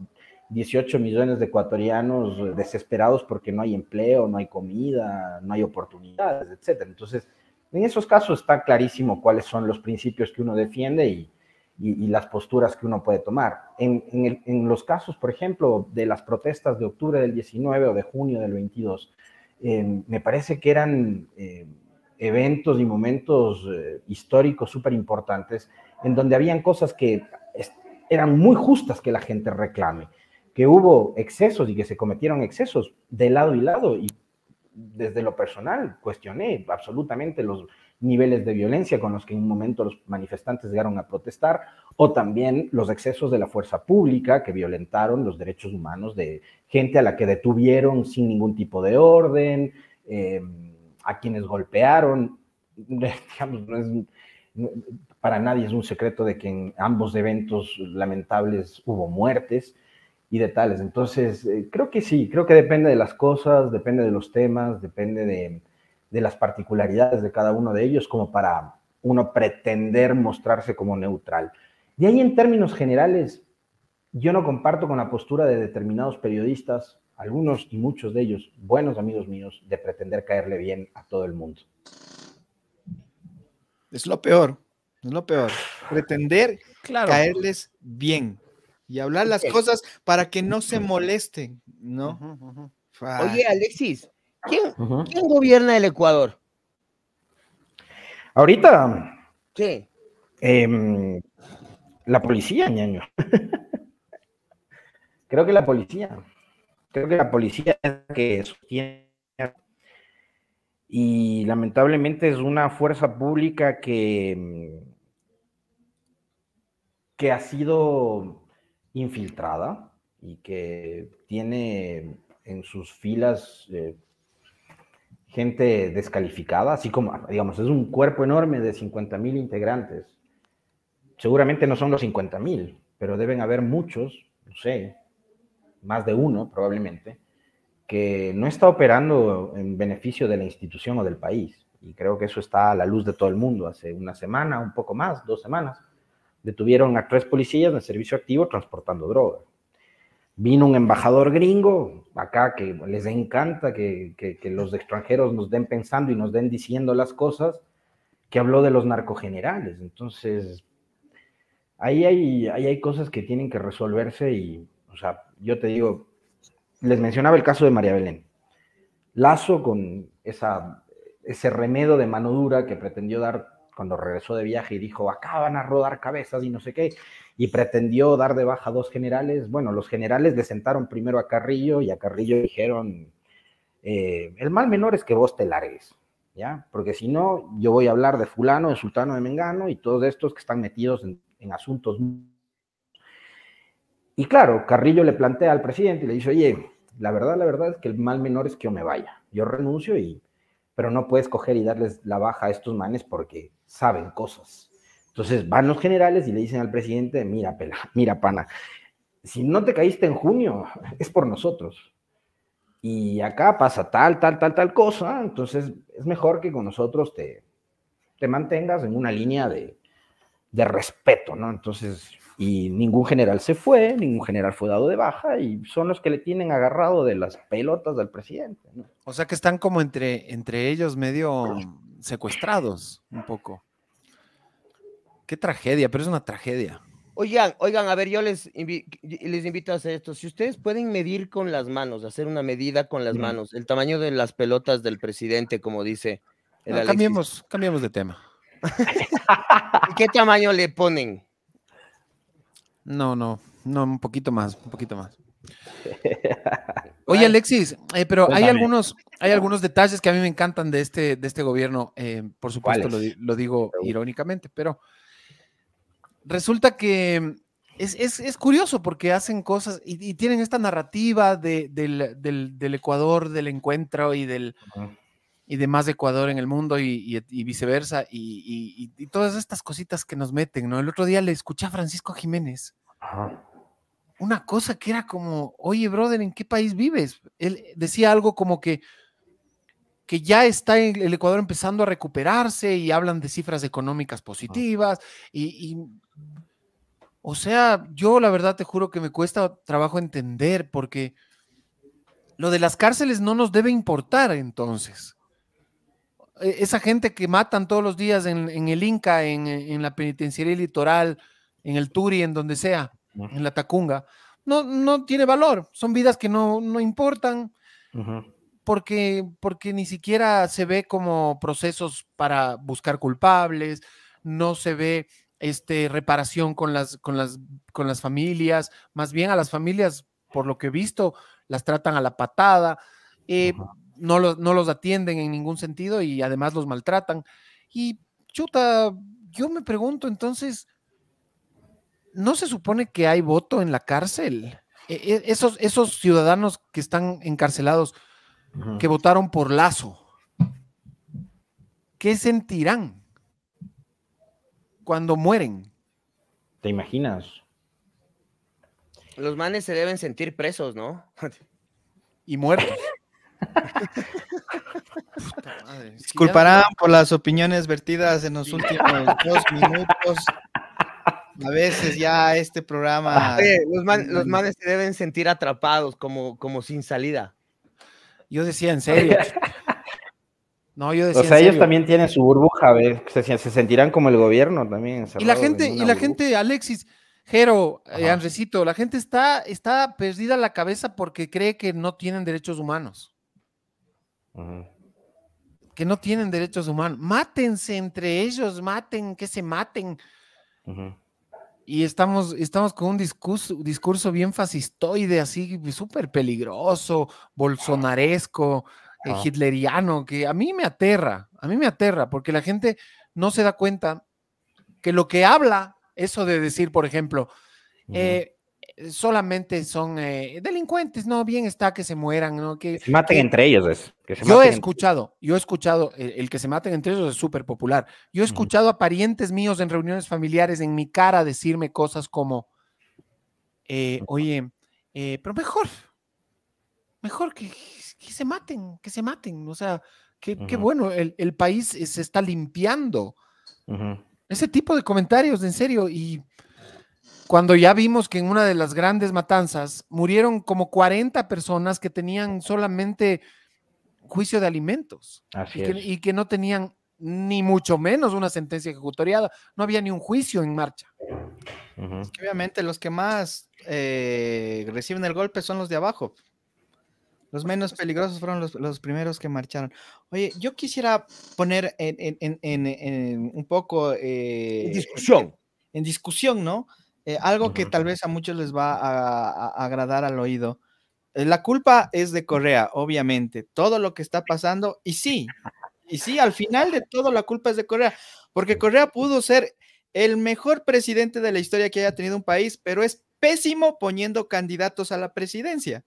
18 millones de ecuatorianos desesperados porque no hay empleo, no hay comida, no hay oportunidades, etc. Entonces, en esos casos está clarísimo cuáles son los principios que uno defiende y, y, las posturas que uno puede tomar. En, los casos, por ejemplo, de las protestas de octubre del 19 o de junio del 22, eh, me parece que eran eh, eventos y momentos eh, históricos súper importantes en donde habían cosas que eran muy justas que la gente reclame, que hubo excesos y que se cometieron excesos de lado y lado y desde lo personal cuestioné absolutamente los, niveles de violencia con los que en un momento los manifestantes llegaron a protestar, o también los excesos de la fuerza pública que violentaron los derechos humanos de gente a la que detuvieron sin ningún tipo de orden, eh, a quienes golpearon. Digamos, para nadie es un secreto de que en ambos eventos lamentables hubo muertes y de tales. Entonces, eh, creo que sí, creo que depende de las cosas, depende de los temas, depende de de las particularidades de cada uno de ellos como para uno pretender mostrarse como neutral. Y ahí en términos generales, yo no comparto con la postura de determinados periodistas, algunos y muchos de ellos, buenos amigos míos, de pretender caerle bien a todo el mundo. Es lo peor, es lo peor. Pretender caerles bien y hablar las cosas para que no se molesten, ¿no? Oye, Alexis, ¿Quién, gobierna el Ecuador? Ahorita. Sí. Em, la policía, ñaño. Creo que la policía. Creo que la policía es la que sostiene. Y lamentablemente es una fuerza pública que, em, que ha sido infiltrada y que tiene en sus filas eh, gente descalificada, así como, digamos, es un cuerpo enorme de 50 mil integrantes. Seguramente no son los 50 mil, pero deben haber muchos, no sé, más de uno probablemente, que no está operando en beneficio de la institución o del país. Y creo que eso está a la luz de todo el mundo. Hace una semana, un poco más, dos semanas, detuvieron a tres policías en servicio activo transportando drogas. Vino un embajador gringo acá que les encanta que, que, los extranjeros nos den pensando y nos den diciendo las cosas, que habló de los narcogenerales. Entonces, ahí hay, cosas que tienen que resolverse y, o sea, yo te digo, les mencionaba el caso de María Belén. Lazo con esa, ese remedo de mano dura que pretendió dar cuando regresó de viaje y dijo, acá van a rodar cabezas y no sé qué, y pretendió dar de baja a dos generales. Bueno, los generales le sentaron primero a Carrillo y a Carrillo dijeron, eh, el mal menor es que vos te largues, ¿ya? Porque si no, yo voy a hablar de fulano, de sultano, de mengano y todos estos que están metidos en, en asuntos. Y claro, Carrillo le plantea al presidente y le dice, oye, la verdad, la verdad es que el mal menor es que yo me vaya, yo renuncio y pero no puedes coger y darles la baja a estos manes porque saben cosas. Entonces van los generales y le dicen al presidente, mira, pela, mira, pana, si no te caíste en junio, es por nosotros. Y acá pasa tal, tal, tal, tal cosa, entonces es mejor que con nosotros te, te mantengas en una línea de, de respeto, ¿no? Entonces y ningún general se fue, ningún general fue dado de baja y son los que le tienen agarrado de las pelotas del presidente. O sea que están como entre, entre ellos medio secuestrados un poco. Qué tragedia, pero es una tragedia. Oigan, oigan, a ver, yo les, les invito a hacer esto. Si ustedes pueden medir con las manos, hacer una medida con las manos, el tamaño de las pelotas del presidente, como dice el cambiemos de tema. ¿Qué tamaño le ponen? No, no, no, un poquito más, un poquito más. Oye, Alexis, eh, pero hay algunos, hay algunos detalles que a mí me encantan de este, de este gobierno. Eh, por supuesto, lo, digo irónicamente, pero resulta que es, curioso porque hacen cosas y, tienen esta narrativa del, Ecuador, del encuentro y del, y de más Ecuador en el mundo y, viceversa, y, todas estas cositas que nos meten, ¿no? El otro día le escuché a Francisco Jiménez una cosa que era como, oye, brother, ¿en qué país vives? Él decía algo como que, que ya está el Ecuador empezando a recuperarse y hablan de cifras económicas positivas y o sea, yo la verdad te juro que me cuesta trabajo entender porque lo de las cárceles no nos debe importar entonces. Eh, esa gente que matan todos los días en, el Inca, en, la penitenciaría litoral, en el Turi, en donde sea, en la Tacunga, no, no tiene valor. Son vidas que no, no importan porque, porque ni siquiera se ve como procesos para buscar culpables, no se ve este, reparación con las, con, las, con las familias, más bien a las familias, por lo que he visto, las tratan a la patada. Eh, no, los, no los atienden en ningún sentido y además los maltratan. Y chuta, yo me pregunto entonces, ¿no se supone que hay voto en la cárcel? E, e, esos, esos ciudadanos que están encarcelados, que votaron por Lazo, ¿qué sentirán cuando mueren? ¿Te imaginas? Los manes se deben sentir presos, ¿no? y muertos. Disculparán por las opiniones vertidas en los últimos dos minutos. A veces ya este programa. Ah, los, manes se deben sentir atrapados, como, como sin salida. Yo decía en serio. No, O sea, ellos también tienen su burbuja, se, se, sentirán como el gobierno también. Y la gente, y la gente, Alexis, Jero, eh, Andresito, la gente está, está perdida la cabeza porque cree que no tienen derechos humanos. Que no tienen derechos humanos. Mátense entre ellos, maten, que se maten. Y estamos, estamos con un discurso, discurso bien fascistoide, así súper peligroso, bolsonaresco, eh, hitleriano, que a mí me aterra, a mí me aterra, porque la gente no se da cuenta que lo que habla, eso de decir, por ejemplo, eh, eh, solamente son eh, delincuentes, ¿no? Bien está que se mueran, ¿no? Que, se maten entre ellos. yo he escuchado, yo he escuchado, el, que se maten entre ellos es súper popular. Yo he escuchado a parientes míos en reuniones familiares en mi cara decirme cosas como, eh, oye, pero mejor, mejor que, se maten, que se maten. O sea, qué bueno, el, país se está limpiando. Ese tipo de comentarios, en serio, y cuando ya vimos que en una de las grandes matanzas murieron como 40 personas que tenían solamente juicio de alimentos y, que, no tenían ni mucho menos una sentencia ejecutoriada, no había ni un juicio en marcha. obviamente los que más eh, reciben el golpe son los de abajo. Los menos peligrosos fueron los, primeros que marcharon. Oye, yo quisiera poner en, un poco... Eh, discusión. En, discusión, ¿no? Eh, algo que tal vez a muchos les va a, agradar al oído. Eh, la culpa es de Correa, obviamente, todo lo que está pasando, y sí, y sí, al final de todo la culpa es de Correa, porque Correa pudo ser el mejor presidente de la historia que haya tenido un país, pero es pésimo poniendo candidatos a la presidencia.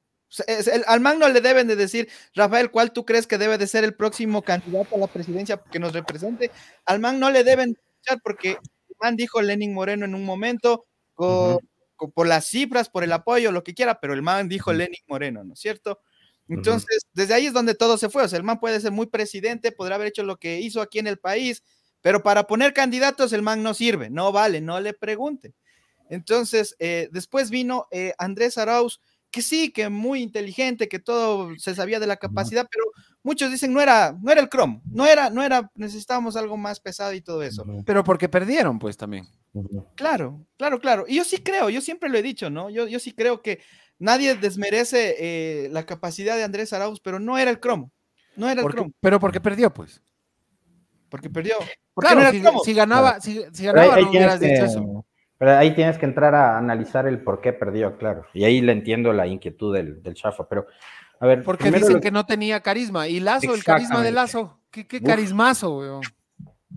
al man no el, le deben de decir, Rafael, ¿cuál tú crees que debe de ser el próximo candidato a la presidencia que nos represente? Al man no le deben escuchar porque dijo Lenin Moreno en un momento, por las cifras, por el apoyo, lo que quiera, pero el man dijo Lenin Moreno, ¿no es cierto? Entonces, desde ahí es donde todo se fue. O sea, el man puede ser muy presidente, podrá haber hecho lo que hizo aquí en el país, pero para poner candidatos el man no sirve, no vale, no le pregunte. Entonces, eh, después vino eh, Andrés Arauz, que sí, que muy inteligente, que todo se sabía de la capacidad, pero muchos dicen no era, no era el cromo, no era, no era, necesitábamos algo más pesado y todo eso. Pero porque perdieron, pues también. Claro, claro, claro. Y yo sí creo, yo siempre lo he dicho, ¿no? Yo, yo sí creo que nadie desmerece eh, la capacidad de Andrés Arauz, pero no era el cromo, no era el cromo. Pero porque perdió, pues. Porque perdió. claro, si, ganaba, si, si, ganaba, no hubieras este dicho eso ahí tienes que entrar a analizar el por qué perdió, claro. Y ahí le entiendo la inquietud del, del pero a ver. Porque dicen que no tenía carisma. Y Lazo, el carisma de Lazo. Qué, carismazo, weón.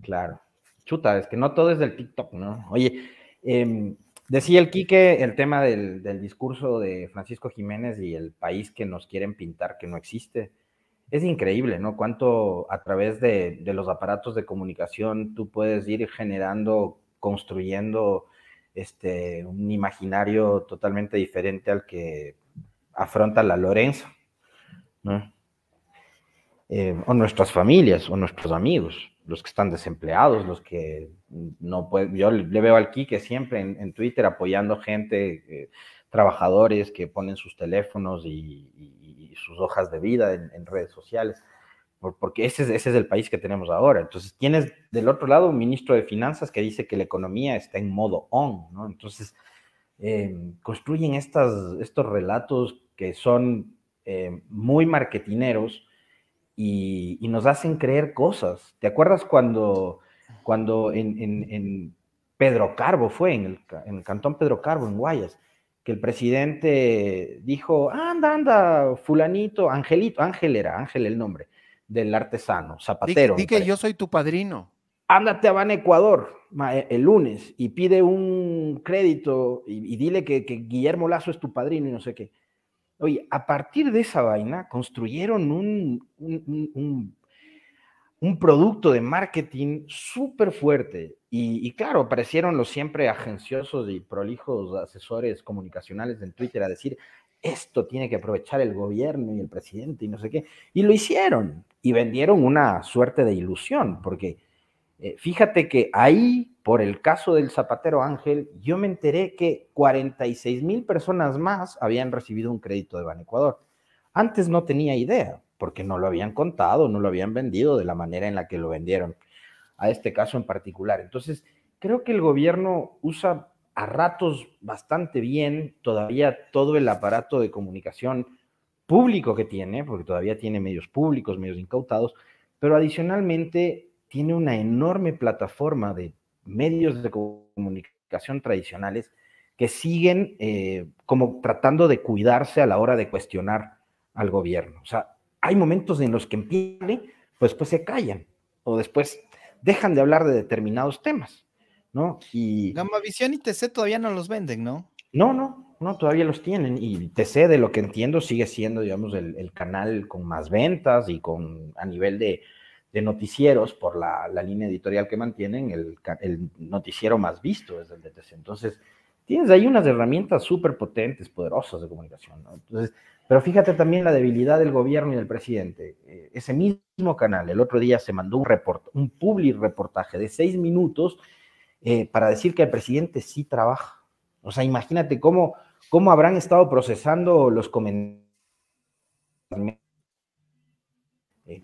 Claro. Chuta, es que no todo es del TikTok, ¿no? Oye, em, decía el Quique el tema del, discurso de Francisco Jiménez y el país que nos quieren pintar que no existe. Es increíble, ¿no? Cuánto a través de los aparatos de comunicación tú puedes ir generando, construyendo este, un imaginario totalmente diferente al que afronta la Lorenzo, eh, o nuestras familias, o nuestros amigos, los que están desempleados, los que no pueden, yo le veo al Quique siempre en, Twitter apoyando gente, eh, trabajadores que ponen sus teléfonos y, sus hojas de vida en redes sociales porque ese es, el país que tenemos ahora. Entonces, tienes del otro lado un ministro de Finanzas que dice que la economía está en modo on, ¿no? Entonces, em, construyen estas, estos relatos que son em, muy marketineros y, nos hacen creer cosas. ¿Te acuerdas cuando, cuando en, Pedro Carbo fue, en el, en cantón Pedro Carbo, en Guayas? que el presidente dijo, anda, anda, fulanito, Angelito, Ángel era, Ángel el nombre, del artesano, zapatero. Di, que yo soy tu padrino. Ándate a Van Ecuador eh, el lunes y pide un crédito y, dile que, Guillermo Lazo es tu padrino y no sé qué. Oye, a partir de esa vaina construyeron un, un, producto de marketing súper fuerte. Y, y, claro, aparecieron los siempre agenciosos y prolijos asesores comunicacionales en Twitter a decir, esto tiene que aprovechar el gobierno y el presidente y no sé qué. Y lo hicieron y vendieron una suerte de ilusión, porque eh, fíjate que ahí, por el caso del zapatero Ángel, yo me enteré que 46 mil personas más habían recibido un crédito de Banecuador. Antes no tenía idea, porque no lo habían contado, no lo habían vendido de la manera en la que lo vendieron a este caso en particular. Entonces, creo que el gobierno usa a ratos bastante bien todavía todo el aparato de comunicación público que tiene, porque todavía tiene medios públicos, medios incautados, pero adicionalmente tiene una enorme plataforma de medios de comunicación tradicionales que siguen eh, como tratando de cuidarse a la hora de cuestionar al gobierno. O sea, hay momentos en los que empiezan, pues después pues, se callan o después dejan de hablar de determinados temas, ¿no? Y Gamavisión y TC todavía no los venden, ¿no? No, no, no, todavía los tienen. Y TC, de lo que entiendo, sigue siendo, digamos, el, canal con más ventas y con a nivel de, noticieros, por la, línea editorial que mantienen, el, noticiero más visto es el de TC. Entonces, tienes ahí unas herramientas súper potentes, poderosas de comunicación. Entonces, pero fíjate también la debilidad del gobierno y del presidente. Eh, ese mismo canal, el otro día se mandó un, report, un public reportaje de seis minutos eh, para decir que el presidente sí trabaja o sea, imagínate cómo, cómo habrán estado procesando los comentarios.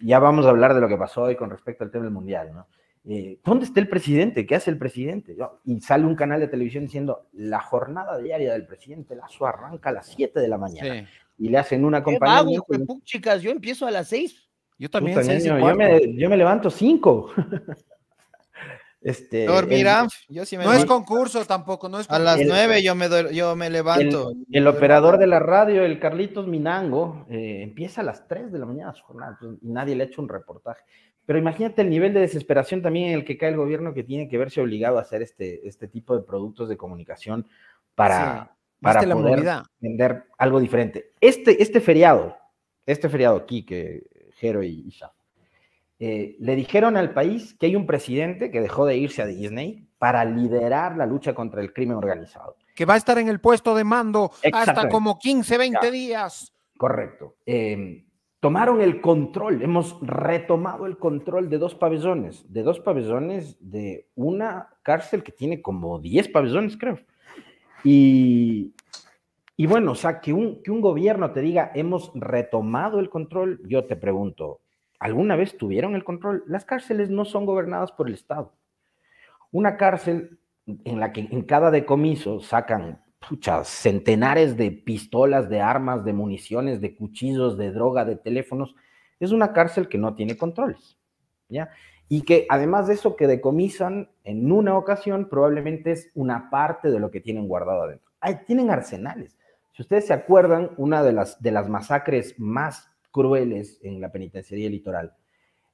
Ya vamos a hablar de lo que pasó hoy con respecto al tema del mundial, ¿no? Eh, ¿Dónde está el presidente? ¿Qué hace el presidente? Y sale un canal de televisión diciendo la jornada diaria del presidente Lazo arranca a las 7 de la mañana. Y le hacen una compañía. Vago, Chicas, yo empiezo a las 6. Yo también. yo, me, yo, me, levanto 5. Este, no es concurso tampoco, no es A las nueve yo me, yo me levanto. El, operador de la radio, el Carlitos Minango, eh, empieza a las 3 de la mañana su jornada pues, y nadie le ha hecho un reportaje. Pero imagínate el nivel de desesperación también en el que cae el gobierno que tiene que verse obligado a hacer este, este tipo de productos de comunicación para, vender algo diferente. Este, este, feriado, este feriado aquí que Jero y, Isa. Eh, le dijeron al país que hay un presidente que dejó de irse a Disney para liderar la lucha contra el crimen organizado. Que va a estar en el puesto de mando hasta como 15, 20 días. Correcto. Em, tomaron el control, hemos retomado el control de dos pabellones, de dos pabellones de una cárcel que tiene como 10 pabellones, creo. Y, y bueno, o sea, que un, que un gobierno te diga, hemos retomado el control, yo te pregunto, alguna vez tuvieron el control. Las cárceles no son gobernadas por el Estado. Una cárcel en la que en cada decomiso sacan pucha, centenares de pistolas, de armas, de municiones, de cuchillos, de droga, de teléfonos, es una cárcel que no tiene controles. ¿ya? Y que además de eso que decomisan en una ocasión, probablemente es una parte de lo que tienen guardado adentro. Ahí tienen arsenales. Si ustedes se acuerdan, una de las, de las masacres más crueles en la penitenciaría litoral.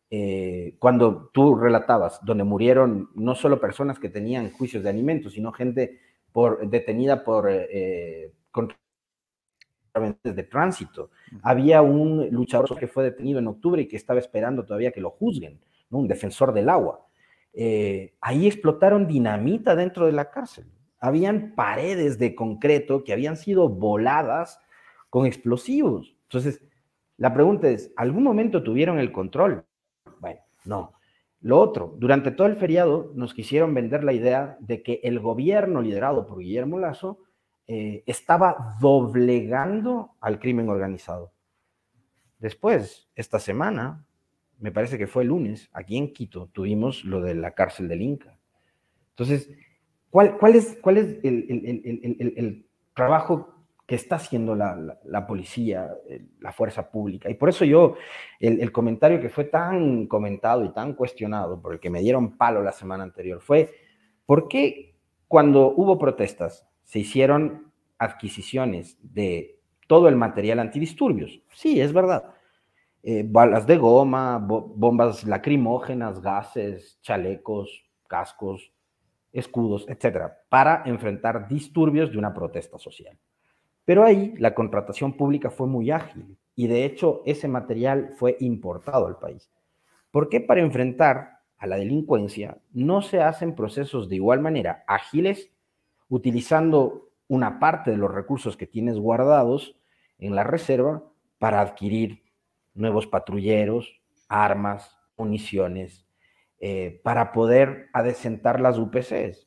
Eh, cuando tú relatabas, donde murieron no solo personas que tenían juicios de alimentos, sino gente por, detenida por eh, eh de tránsito. Había un luchador que fue detenido en octubre y que estaba esperando todavía que lo juzguen, un defensor del agua. Eh, ahí explotaron dinamita dentro de la cárcel. Habían paredes de concreto que habían sido voladas con explosivos. Entonces, la pregunta es, ¿algún momento tuvieron el control? Bueno, no. Lo otro, durante todo el feriado nos quisieron vender la idea de que el gobierno liderado por Guillermo Lazo eh, estaba doblegando al crimen organizado. Después, esta semana, me parece que fue el lunes, aquí en Quito tuvimos lo de la cárcel del Inca. Entonces, ¿cuál, cuál es, cuál es el, el, el, el trabajo que está haciendo la, policía, eh, la fuerza pública. Y por eso yo, el, comentario que fue tan comentado y tan cuestionado, por el que me dieron palo la semana anterior, fue, ¿por qué cuando hubo protestas se hicieron adquisiciones de todo el material antidisturbios? Sí, es verdad. Eh, balas de goma, bombas lacrimógenas, gases, chalecos, cascos, escudos, etcétera, para enfrentar disturbios de una protesta social. Pero ahí la contratación pública fue muy ágil y de hecho ese material fue importado al país. ¿Por qué para enfrentar a la delincuencia no se hacen procesos de igual manera ágiles, utilizando una parte de los recursos que tienes guardados en la reserva para adquirir nuevos patrulleros, armas, municiones, eh, para poder adecentar las UPCs?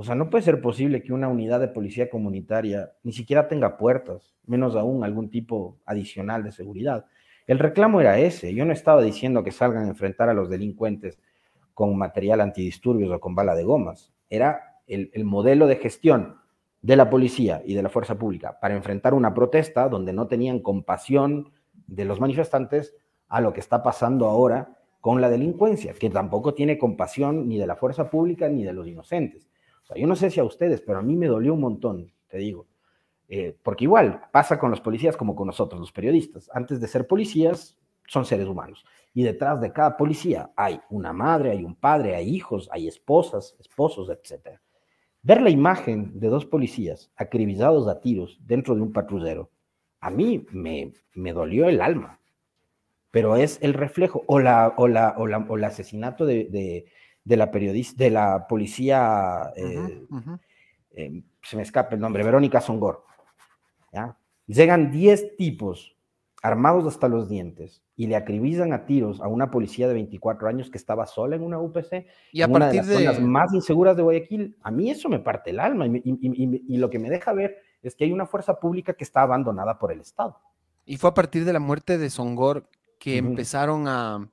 O sea, no puede ser posible que una unidad de policía comunitaria ni siquiera tenga puertas, menos aún algún tipo adicional de seguridad. El reclamo era ese. Yo no estaba diciendo que salgan a enfrentar a los delincuentes con material antidisturbios o con bala de gomas. Era el, modelo de gestión de la policía y de la fuerza pública para enfrentar una protesta donde no tenían compasión de los manifestantes a lo que está pasando ahora con la delincuencia, que tampoco tiene compasión ni de la fuerza pública ni de los inocentes yo no sé si a ustedes, pero a mí me dolió un montón, te digo. Eh, porque igual pasa con los policías como con nosotros, los periodistas. Antes de ser policías, son seres humanos. Y detrás de cada policía hay una madre, hay un padre, hay hijos, hay esposas, esposos, etc. Ver la imagen de dos policías acribillados a tiros dentro de un patrullero, a mí me, me dolió el alma. Pero es el reflejo, o, la, o, la, o, el asesinato de, de la periodista, de la policía, eh, eh, se me escapa el nombre, Verónica Songor. Llegan 10 tipos armados hasta los dientes y le acribillan a tiros a una policía de 24 años que estaba sola en una UPC, y a en de las zonas más inseguras de Guayaquil. A mí eso me parte el alma y, lo que me deja ver es que hay una fuerza pública que está abandonada por el Estado. Y fue a partir de la muerte de Songor que empezaron a,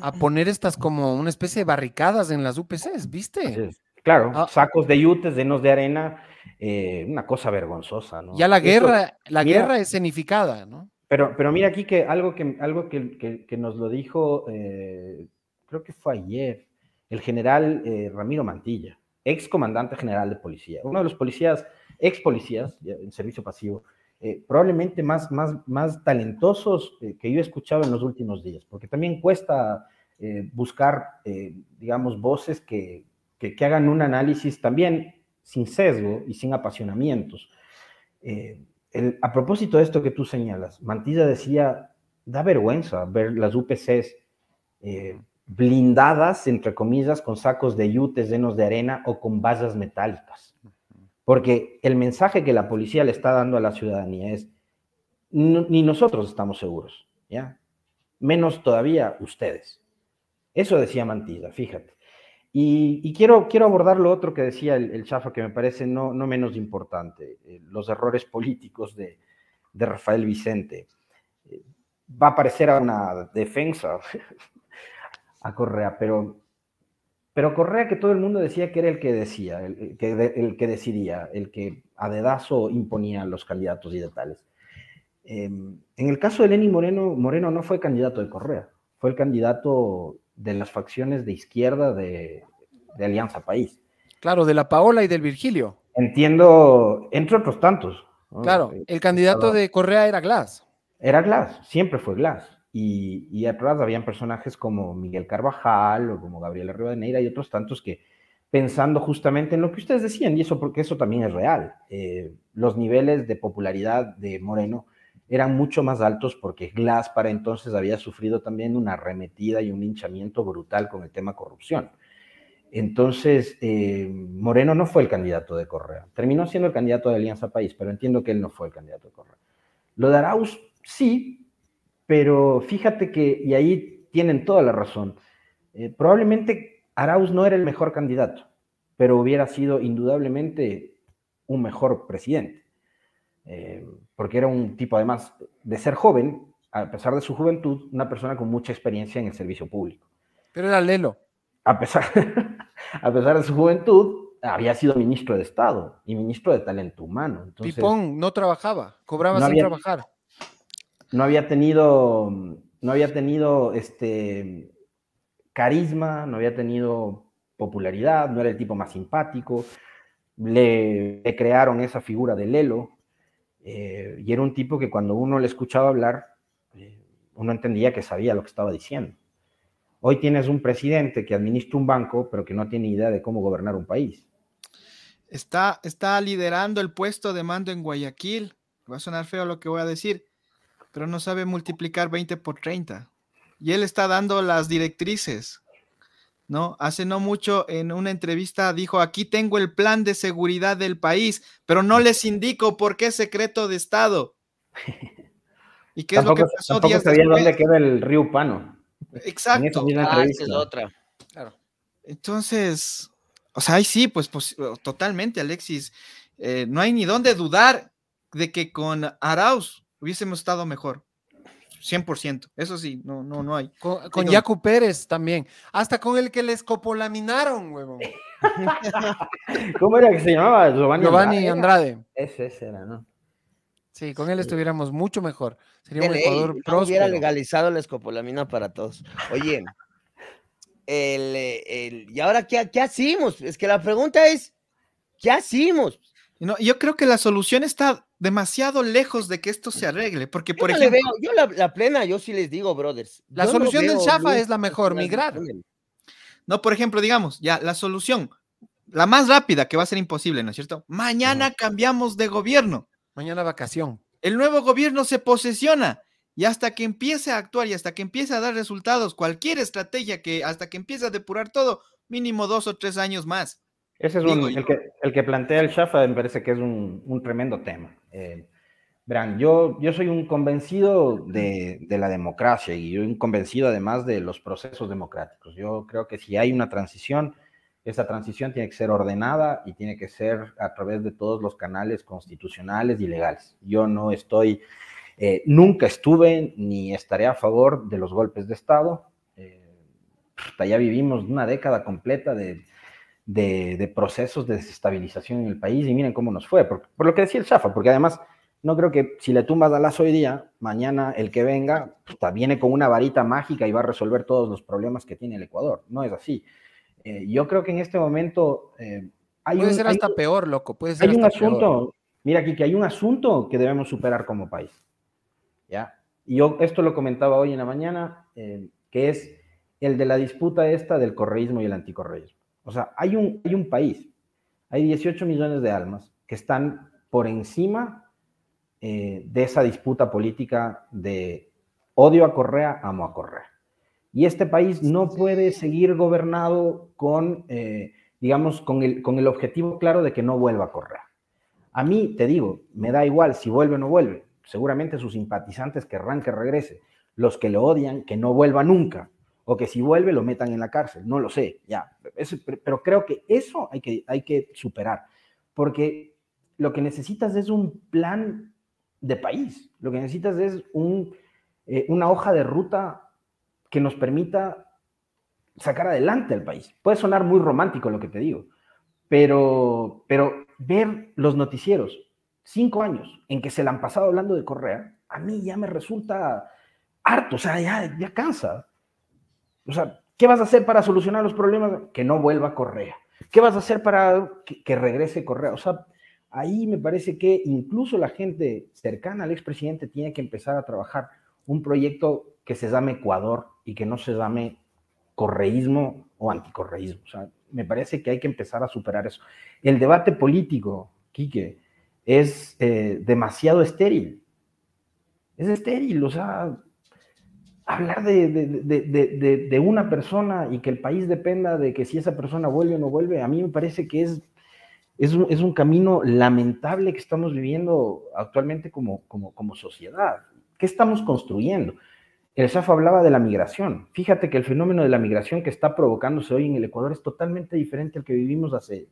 a poner estas como una especie de barricadas en las UPCs, ¿viste? Claro, ah. sacos de yutes, llenos de arena, eh, una cosa vergonzosa, ¿no? Ya la guerra, la guerra es cenificada, ¿no? Pero, pero mira aquí que algo que, algo que, que, nos lo dijo, eh, creo que fue ayer, el general eh, Ramiro Mantilla, ex comandante general de policía, uno de los policías, ex policías en servicio pasivo, eh, probablemente más, más, talentosos eh, que yo he escuchado en los últimos días, porque también cuesta eh, buscar, digamos, voces que, que, hagan un análisis también sin sesgo y sin apasionamientos. a propósito de esto que tú señalas, Mantilla decía, da vergüenza ver las UPCs blindadas, entre comillas, con sacos de yutes llenos de arena o con vallas metálicas. Porque el mensaje que la policía le está dando a la ciudadanía es, ni nosotros estamos seguros, ¿ya? Menos todavía ustedes. Eso decía Mantilla, fíjate. Y, quiero, quiero abordar lo otro que decía el, Chafa, que me parece no, no menos importante, eh, los errores políticos de, Rafael Vicente. Eh, va a parecer a una defensa a Correa, pero pero Correa, que todo el mundo decía que era el que decía, el, que, el que, decidía, el que a dedazo imponía los candidatos y de tales. Em, en el caso de Lenny Moreno, Moreno no fue candidato de Correa, fue el candidato de las facciones de izquierda de, Alianza País. Claro, de la Paola y del Virgilio. Entiendo, entre otros tantos. Claro, el eh, candidato de Correa era Glass. Era Glass, siempre fue Glass y, y, atrás habían personajes como Miguel Carvajal o como Gabriela Neira y otros tantos que pensando justamente en lo que ustedes decían, y eso porque eso también es real, eh, los niveles de popularidad de Moreno eran mucho más altos porque Glass para entonces había sufrido también una arremetida y un hinchamiento brutal con el tema corrupción. Entonces, eh, Moreno no fue el candidato de Correa. Terminó siendo el candidato de Alianza País, pero entiendo que él no fue el candidato de Correa. Lo de Arauz, sí, pero fíjate que, y ahí tienen toda la razón, eh, probablemente Arauz no era el mejor candidato, pero hubiera sido indudablemente un mejor presidente, eh, porque era un tipo, además de ser joven, a pesar de su juventud, una persona con mucha experiencia en el servicio público. Pero era Lelo. A pesar, a pesar de su juventud, había sido ministro de Estado y ministro de Talento Humano. Pipón no trabajaba, cobraba sin trabajar. No había tenido, no había tenido este carisma, no había tenido popularidad, no era el tipo más simpático. Le, crearon esa figura de Lelo, eh, y era un tipo que cuando uno le escuchaba hablar, eh, uno entendía que sabía lo que estaba diciendo. Hoy tienes un presidente que administra un banco, pero que no tiene idea de cómo gobernar un país. Está, está liderando el puesto de mando en Guayaquil. Va a sonar feo lo que voy a decir, pero no sabe multiplicar 20 por 30. Y él está dando las directrices, ¿no? Hace no mucho en una entrevista dijo, aquí tengo el plan de seguridad del país, pero no les indico por qué es secreto de Estado. ¿Y qué es lo que pasó días sabía dónde queda el río Pano. Exacto. Ah, otra. Entonces, o sea, ahí sí, pues, pues totalmente, Alexis. Eh, no hay ni dónde dudar de que con Arauz hubiésemos estado mejor. 100%, eso sí, no, no, no hay. Con, Yacu Pérez también, hasta con el que le escopolaminaron, huevón. ¿Cómo era que se llamaba? Giovanni, Andrade. Ese, era, ¿no? Sí, con él estuviéramos mucho mejor. Sería un Ecuador no hubiera legalizado la escopolamina para todos. Oye, ¿y ahora qué, qué hacemos? Es que la pregunta es, ¿qué hacemos? No, yo creo que la solución está demasiado lejos de que esto se arregle, porque por ejemplo... yo la, plena, yo sí les digo, brothers. La solución del Chafa es la mejor, migrar. No, por ejemplo, digamos, ya la solución, la más rápida, que va a ser imposible, ¿no es cierto? Mañana cambiamos de gobierno. Mañana vacación. El nuevo gobierno se posesiona y hasta que empiece a actuar y hasta que empiece a dar resultados, cualquier estrategia que, hasta que empiece a depurar todo, mínimo dos o tres años más. Ese es un, el, que, el, que, plantea el Shafa, me parece que es un tremendo tema. Verán, eh, yo, yo soy un convencido de, la democracia y un convencido además de los procesos democráticos. Yo creo que si hay una transición, esa transición tiene que ser ordenada y tiene que ser a través de todos los canales constitucionales y legales. Yo no estoy, eh, nunca estuve ni estaré a favor de los golpes de Estado. Eh, pues, ya vivimos una década completa de de, procesos de desestabilización en el país y miren cómo nos fue, por, lo que decía el Chafa, porque además no creo que si le tumbas a hoy día, mañana el que venga viene con una varita mágica y va a resolver todos los problemas que tiene el Ecuador. No es así. Eh, yo creo que en este momento... Eh, hay puede un, ser hasta peor, loco. Puede ser hay un asunto, mira aquí que hay un asunto que debemos superar como país. Ya. Y yo esto lo comentaba hoy en la mañana, eh, que es el de la disputa esta del correísmo y el anticorreísmo. O sea, hay un, país, hay 18 millones de almas que están por encima eh, de esa disputa política de odio a Correa, amo a Correa. Y este país no puede seguir gobernado con, eh, digamos, con el, con el objetivo claro de que no vuelva a Correa. A mí, te digo, me da igual si vuelve o no vuelve. Seguramente sus simpatizantes querrán que regrese. Los que lo odian, que no vuelva nunca o que si vuelve lo metan en la cárcel, no lo sé, ya. pero creo que eso hay que, hay que superar, porque lo que necesitas es un plan de país, lo que necesitas es un, eh, una hoja de ruta que nos permita sacar adelante al país. Puede sonar muy romántico lo que te digo, pero, pero ver los noticieros, cinco años en que se la han pasado hablando de Correa, a mí ya me resulta harto, o sea, ya, ya cansa. O sea, ¿qué vas a hacer para solucionar los problemas? Que no vuelva Correa. ¿Qué vas a hacer para que, regrese Correa? O sea, ahí me parece que incluso la gente cercana al expresidente tiene que empezar a trabajar un proyecto que se llame Ecuador y que no se llame correísmo o anticorreísmo. O sea, me parece que hay que empezar a superar eso. El debate político, Quique, es eh, demasiado estéril. Es estéril, o sea, hablar de, una persona y que el país dependa de que si esa persona vuelve o no vuelve, a mí me parece que es, es, un, camino lamentable que estamos viviendo actualmente como, como, como sociedad. ¿Qué estamos construyendo? El SAF hablaba de la migración. Fíjate que el fenómeno de la migración que está provocándose hoy en el Ecuador es totalmente diferente al que vivimos hace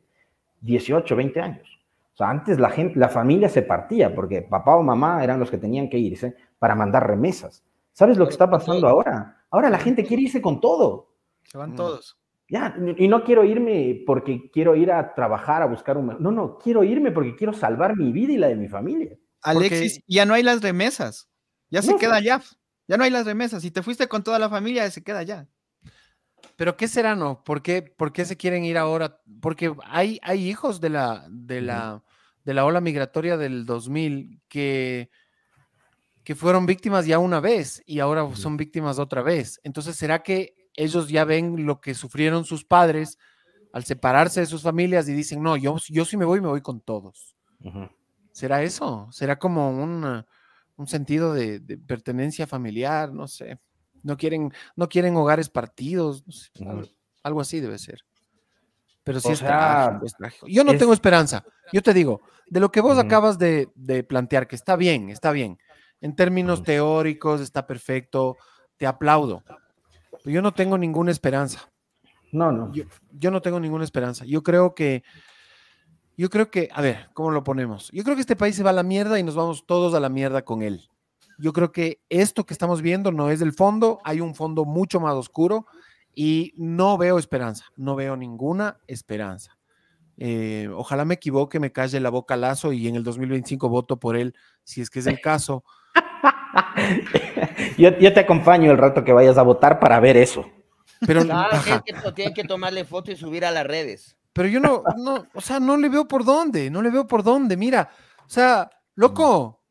18, 20 años. O sea, antes la, gente, la familia se partía porque papá o mamá eran los que tenían que irse para mandar remesas ¿Sabes lo que está pasando ahora? Ahora la gente quiere irse con todo. Se van mm. todos. Ya, y no quiero irme porque quiero ir a trabajar, a buscar un... No, no, quiero irme porque quiero salvar mi vida y la de mi familia. Alexis, ya no hay las remesas. Ya se queda ya. Ya no hay las remesas. Si te fuiste con toda la familia, se queda ya. Pero ¿qué será, no? ¿Por qué, qué se quieren ir ahora? Porque hay, hay hijos de la, de, la, de la ola migratoria del 2000 que que fueron víctimas ya una vez y ahora son víctimas otra vez. Entonces, ¿será que ellos ya ven lo que sufrieron sus padres al separarse de sus familias y dicen, no, yo, yo sí me voy, me voy con todos? ¿Será eso? ¿Será como un sentido de, pertenencia familiar? No sé. No quieren, no quieren hogares partidos. Algo así debe ser. Pero sí está. Yo no tengo esperanza. Yo te digo, de lo que vos acabas de plantear, que está bien, está bien. En términos teóricos está perfecto, te aplaudo. yo no tengo ninguna esperanza. No, no. Yo, no tengo ninguna esperanza. Yo creo que, yo creo que, a ver, ¿cómo lo ponemos? Yo creo que este país se va a la mierda y nos vamos todos a la mierda con él. Yo creo que esto que estamos viendo no es del fondo, hay un fondo mucho más oscuro y no veo esperanza, no veo ninguna esperanza. Eh, ojalá me equivoque, me calle la boca lazo y en el 2025 voto por él, si es que es el caso, yo, te acompaño el rato que vayas a votar para ver eso. Pero ah, no, tienen que, tomarle foto y subir a las redes. Pero yo no, no, o sea, no le veo por dónde, no le veo por dónde. Mira, o sea, loco,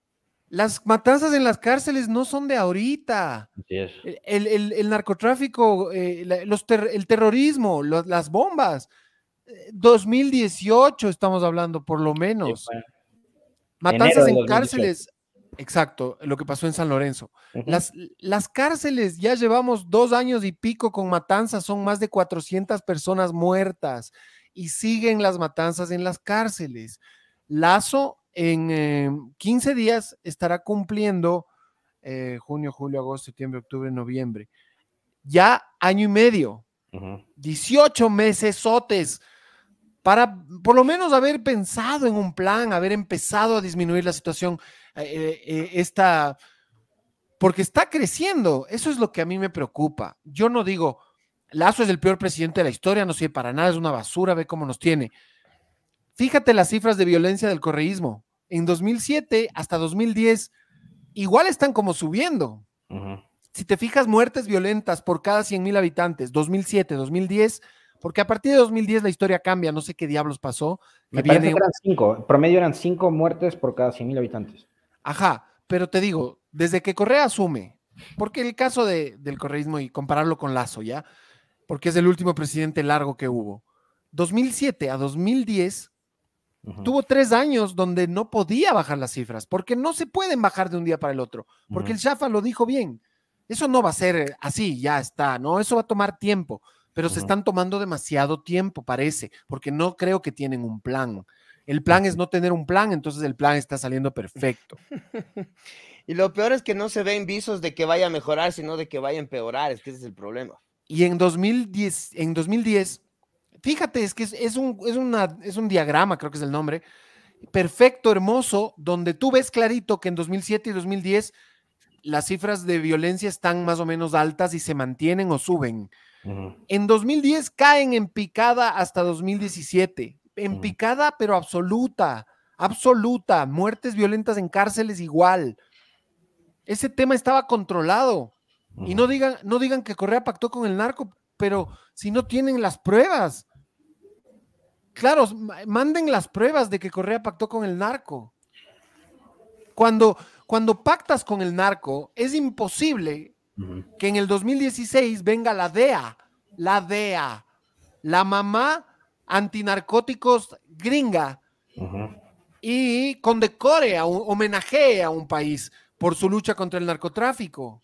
las matanzas en las cárceles no son de ahorita. El, el, narcotráfico, eh, el terrorismo, las bombas. 2018 eh, estamos hablando, por lo menos. Matanzas en cárceles Exacto, lo que pasó en San Lorenzo. las, las cárceles, ya llevamos dos años y pico con matanzas, son más de 400 personas muertas y siguen las matanzas en las cárceles. Lazo en 15 eh, días estará cumpliendo eh, junio, julio, agosto, septiembre, octubre, noviembre. Ya año y medio, 18 meses sotes para por lo menos haber pensado en un plan, haber empezado a disminuir la situación, eh, eh, eh, porque está creciendo. Eso es lo que a mí me preocupa. Yo no digo, Lazo es el peor presidente de la historia, no sirve para nada, es una basura, ve cómo nos tiene. Fíjate las cifras de violencia del correísmo. En 2007 hasta 2010, igual están como subiendo. Si te fijas, muertes violentas por cada 100 mil habitantes, 2007, 2010, porque a partir de 2010 la historia cambia, no sé qué diablos pasó. cinco, promedio eran cinco muertes por cada 100 mil habitantes. Ajá, pero te digo, desde que Correa asume, porque el caso del correísmo y compararlo con Lazo, ¿ya? Porque es el último presidente largo que hubo. 2007 a 2010 tuvo tres años donde no podía bajar las cifras, porque no se pueden bajar de un día para el otro, porque el Shafa lo dijo bien. Eso no va a ser eh, así, ya está, ¿no? Eso va a tomar tiempo pero se están tomando demasiado tiempo, parece, porque no creo que tienen un plan. El plan es no tener un plan, entonces el plan está saliendo perfecto. y lo peor es que no se ven visos de que vaya a mejorar, sino de que vaya a empeorar, es que ese es el problema. Y en 2010, en 2010 fíjate, es que es, es un diagrama, creo que es el nombre, perfecto, hermoso, donde tú ves clarito que en 2007 y 2010 las cifras de violencia están más o menos altas y se mantienen o suben. En 2010 caen en picada hasta 2017, en picada pero absoluta, absoluta, muertes violentas en cárceles igual. Ese tema estaba controlado. Y no digan, no digan que Correa pactó con el narco, pero si no tienen las pruebas. Claro, manden las pruebas de que Correa pactó con el narco. Cuando, cuando pactas con el narco, es imposible que en el 2016 venga la DEA, la DEA, la mamá antinarcóticos gringa y condecore, a un, homenaje a un país por su lucha contra el narcotráfico.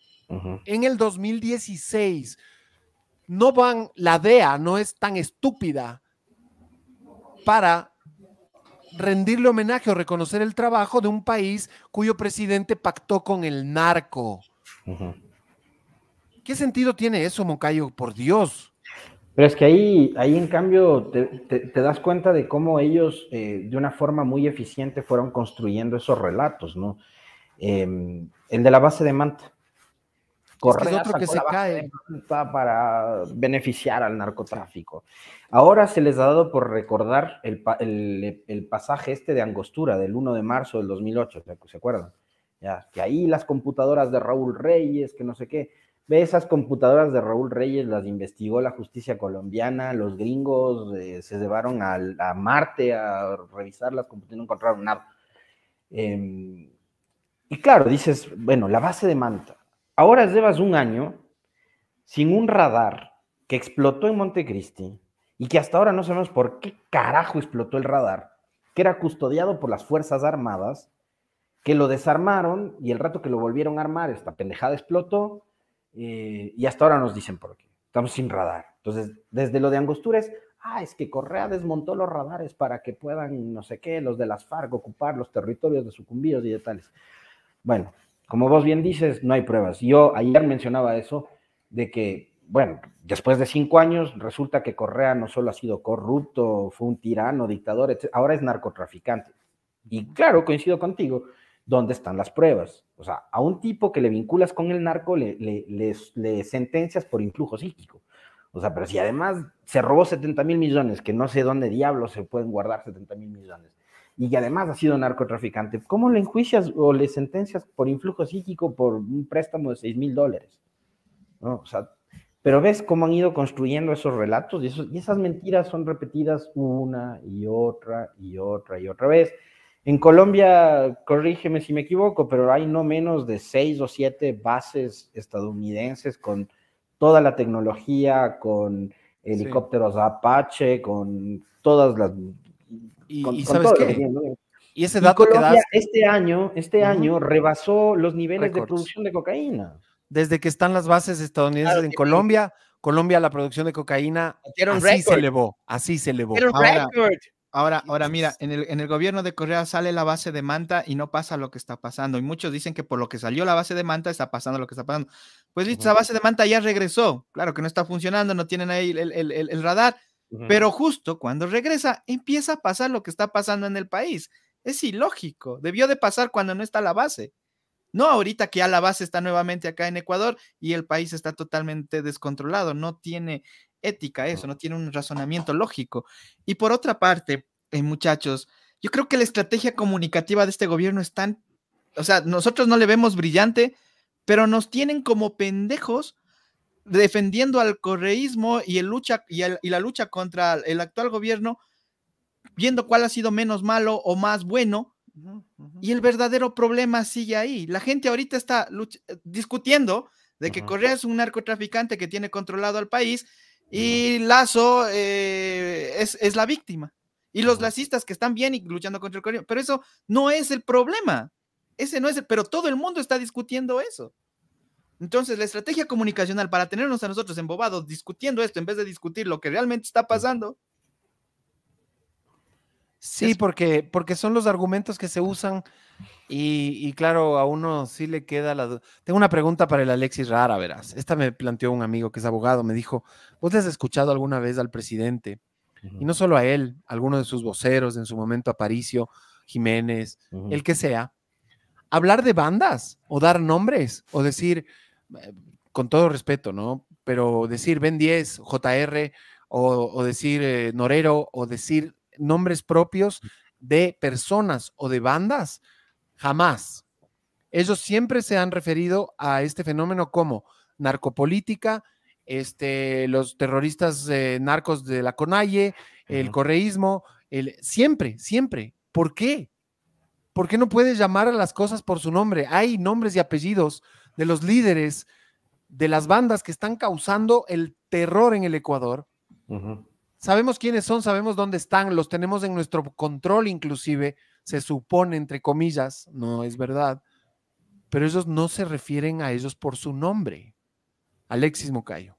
En el 2016, no van, la DEA no es tan estúpida para rendirle homenaje o reconocer el trabajo de un país cuyo presidente pactó con el narco. ¿Qué sentido tiene eso, Moncayo? Por Dios. Pero es que ahí, ahí en cambio, te, das cuenta de cómo ellos, eh, de una forma muy eficiente, fueron construyendo esos relatos, ¿no? Em, el de la base de Manta. Correcto, es que otro que se cae. para beneficiar al narcotráfico. Ahora se les ha dado por recordar el, pasaje este de Angostura del 1 de marzo del 2008, ¿se acuerdan? Ya, que ahí las computadoras de Raúl Reyes, que no sé qué ve esas computadoras de Raúl Reyes las investigó la justicia colombiana, los gringos eh, se llevaron a, a, Marte a revisarlas, no encontraron nada. Em, y claro, dices, bueno, la base de Manta. Ahora llevas un año sin un radar que explotó en Montecristi y que hasta ahora no sabemos por qué carajo explotó el radar, que era custodiado por las Fuerzas Armadas, que lo desarmaron y el rato que lo volvieron a armar, esta pendejada explotó eh, y hasta ahora nos dicen por qué. Estamos sin radar. Entonces, desde lo de Angostura ah, es que Correa desmontó los radares para que puedan, no sé qué, los de las FARC ocupar los territorios de sucumbidos y de tales. Bueno, como vos bien dices, no hay pruebas. Yo ayer mencionaba eso, de que, bueno, después de cinco años resulta que Correa no solo ha sido corrupto, fue un tirano, dictador, ahora es narcotraficante. Y claro, coincido contigo, ¿dónde están las pruebas? O sea, a un tipo que le vinculas con el narco le, sentencias por influjo psíquico. O sea, pero si además se robó 70 mil millones, que no sé dónde diablos se pueden guardar 70 mil millones, y que además ha sido narcotraficante, ¿cómo le enjuicias o le sentencias por influjo psíquico por un préstamo de 6 mil dólares? ¿No? O sea, pero ves cómo han ido construyendo esos relatos y esas mentiras son repetidas una y otra y otra y otra vez en Colombia, corrígeme si me equivoco, pero hay no menos de seis o siete bases estadounidenses con toda la tecnología, con helicópteros Apache, con todas las... Y, sabes qué? Y ese dato que das... Este año, este año rebasó los niveles de producción de cocaína. Desde que están las bases estadounidenses en Colombia, Colombia la producción de cocaína así se elevó, así se elevó. Ahora, ahora mira, pues en el, en el, gobierno de Correa sale la base de Manta y no pasa lo que está pasando. Y muchos dicen que por lo que salió la base de Manta está pasando lo que está pasando. Pues listo, esa base de Manta ya regresó. Claro que no está funcionando, no tienen ahí el, radar. Pero justo cuando regresa, empieza a pasar lo que está pasando en el país. Es ilógico. Debió de pasar cuando no está la base. No ahorita que ya la base está nuevamente acá en Ecuador y el país está totalmente descontrolado. No tiene ética eso, no tiene un razonamiento lógico. Y por otra parte, eh, muchachos, yo creo que la estrategia comunicativa de este gobierno es tan, o sea, nosotros no le vemos brillante, pero nos tienen como pendejos defendiendo al correísmo y, el lucha, y, la lucha contra el actual gobierno, viendo cuál ha sido menos malo o más bueno. Y el verdadero problema sigue ahí. La gente ahorita está eh, discutiendo de que Correa es un narcotraficante que tiene controlado al país y Lazo eh, es, la víctima. Y los lacistas que están bien y luchando contra el corriente. Pero eso no es el problema. Ese no es el, pero todo el mundo está discutiendo eso. Entonces, la estrategia comunicacional para tenernos a nosotros embobados discutiendo esto en vez de discutir lo que realmente está pasando, Sí, porque, porque son los argumentos que se usan y, claro, a uno sí le queda la duda. Tengo una pregunta para el Alexis Rara, verás. Esta me planteó un amigo que es abogado, me dijo, ¿vos has escuchado alguna vez al presidente? Y no solo a él, a algunos de sus voceros, en su momento Aparicio, Jiménez, el que sea, hablar de bandas o dar nombres o decir, eh, con todo respeto, ¿no? Pero decir Ben 10, JR, o, o decir eh, Norero, o decir nombres propios de personas o de bandas, jamás. Ellos siempre se han referido a este fenómeno como narcopolítica, este, los terroristas eh, narcos de la Conalle, el correísmo, el, siempre, siempre. ¿Por qué? ¿Por qué no puedes llamar a las cosas por su nombre? Hay nombres y apellidos de los líderes de las bandas que están causando el terror en el Ecuador. Sabemos quiénes son, sabemos dónde están, los tenemos en nuestro control inclusive, se supone, entre comillas, no es verdad, pero ellos no se refieren a ellos por su nombre. Alexis Mocayo.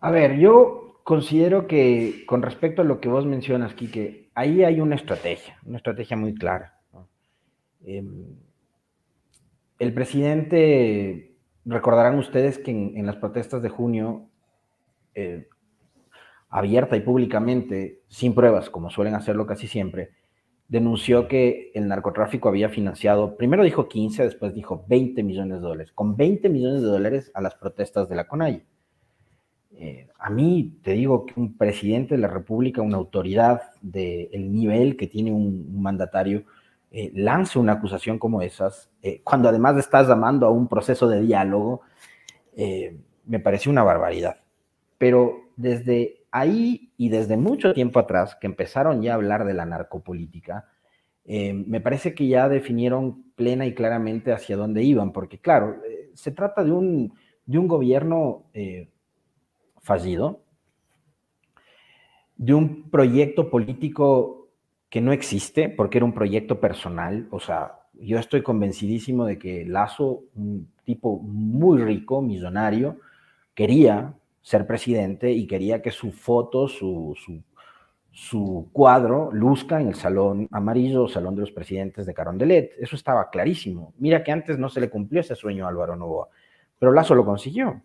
A ver, yo considero que con respecto a lo que vos mencionas, Quique, ahí hay una estrategia, una estrategia muy clara. Em, el presidente, recordarán ustedes que en, las protestas de junio eh, abierta y públicamente, sin pruebas, como suelen hacerlo casi siempre, denunció que el narcotráfico había financiado, primero dijo 15, después dijo 20 millones de dólares, con 20 millones de dólares a las protestas de la CONAI. Eh, a mí te digo que un presidente de la República, una autoridad del nivel que tiene un, mandatario, eh, lance una acusación como esas, eh, cuando además estás llamando a un proceso de diálogo, eh, me parece una barbaridad. Pero desde ahí y desde mucho tiempo atrás, que empezaron ya a hablar de la narcopolítica, eh, me parece que ya definieron plena y claramente hacia dónde iban, porque claro, eh, se trata de un, de un gobierno eh, fallido, de un proyecto político que no existe, porque era un proyecto personal, o sea, yo estoy convencidísimo de que Lazo, un tipo muy rico, millonario, quería ser presidente y quería que su foto, su, su, cuadro, luzca en el salón amarillo, salón de los presidentes de Carondelet. Eso estaba clarísimo. Mira que antes no se le cumplió ese sueño a Álvaro Novoa, pero Lazo lo consiguió.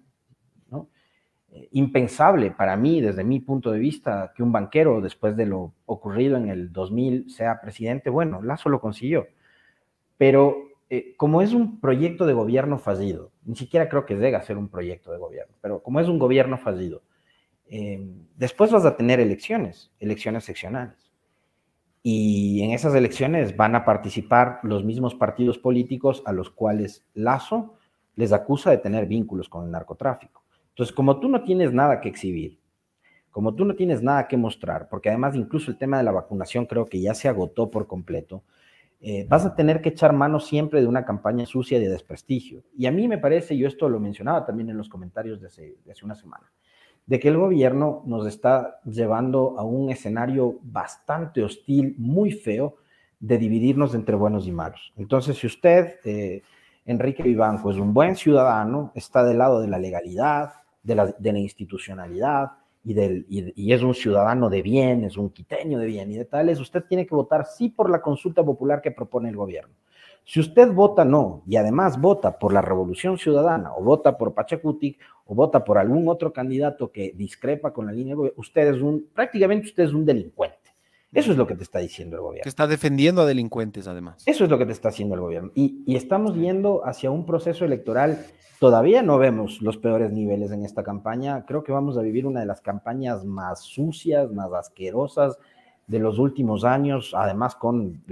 Eh, impensable para mí, desde mi punto de vista, que un banquero, después de lo ocurrido en el 2000, sea presidente. Bueno, Lazo lo consiguió. Pero eh, como es un proyecto de gobierno fallido, ni siquiera creo que a ser un proyecto de gobierno, pero como es un gobierno fallido, em, después vas a tener elecciones, elecciones seccionales. Y en esas elecciones van a participar los mismos partidos políticos a los cuales Lazo les acusa de tener vínculos con el narcotráfico. Entonces, como tú no tienes nada que exhibir, como tú no tienes nada que mostrar, porque además incluso el tema de la vacunación creo que ya se agotó por completo, eh, vas a tener que echar mano siempre de una campaña sucia de desprestigio. Y a mí me parece, yo esto lo mencionaba también en los comentarios de hace, una semana, de que el gobierno nos está llevando a un escenario bastante hostil, muy feo, de dividirnos entre buenos y malos. Entonces, si usted, eh, Enrique Vivanco, es un buen ciudadano, está del lado de la legalidad, de la institucionalidad, y, del, y, es un ciudadano de bien, es un quiteño de bien y de tales, usted tiene que votar sí por la consulta popular que propone el gobierno. Si usted vota no y además vota por la Revolución Ciudadana o vota por Pachakutik o vota por algún otro candidato que discrepa con la línea, usted es un, prácticamente usted es un delincuente. Eso es lo que te está diciendo el gobierno. Que está defendiendo a delincuentes, además. Eso es lo que te está haciendo el gobierno. Y, estamos yendo hacia un proceso electoral. Todavía no vemos los peores niveles en esta campaña. Creo que vamos a vivir una de las campañas más sucias, más asquerosas de los últimos años, además con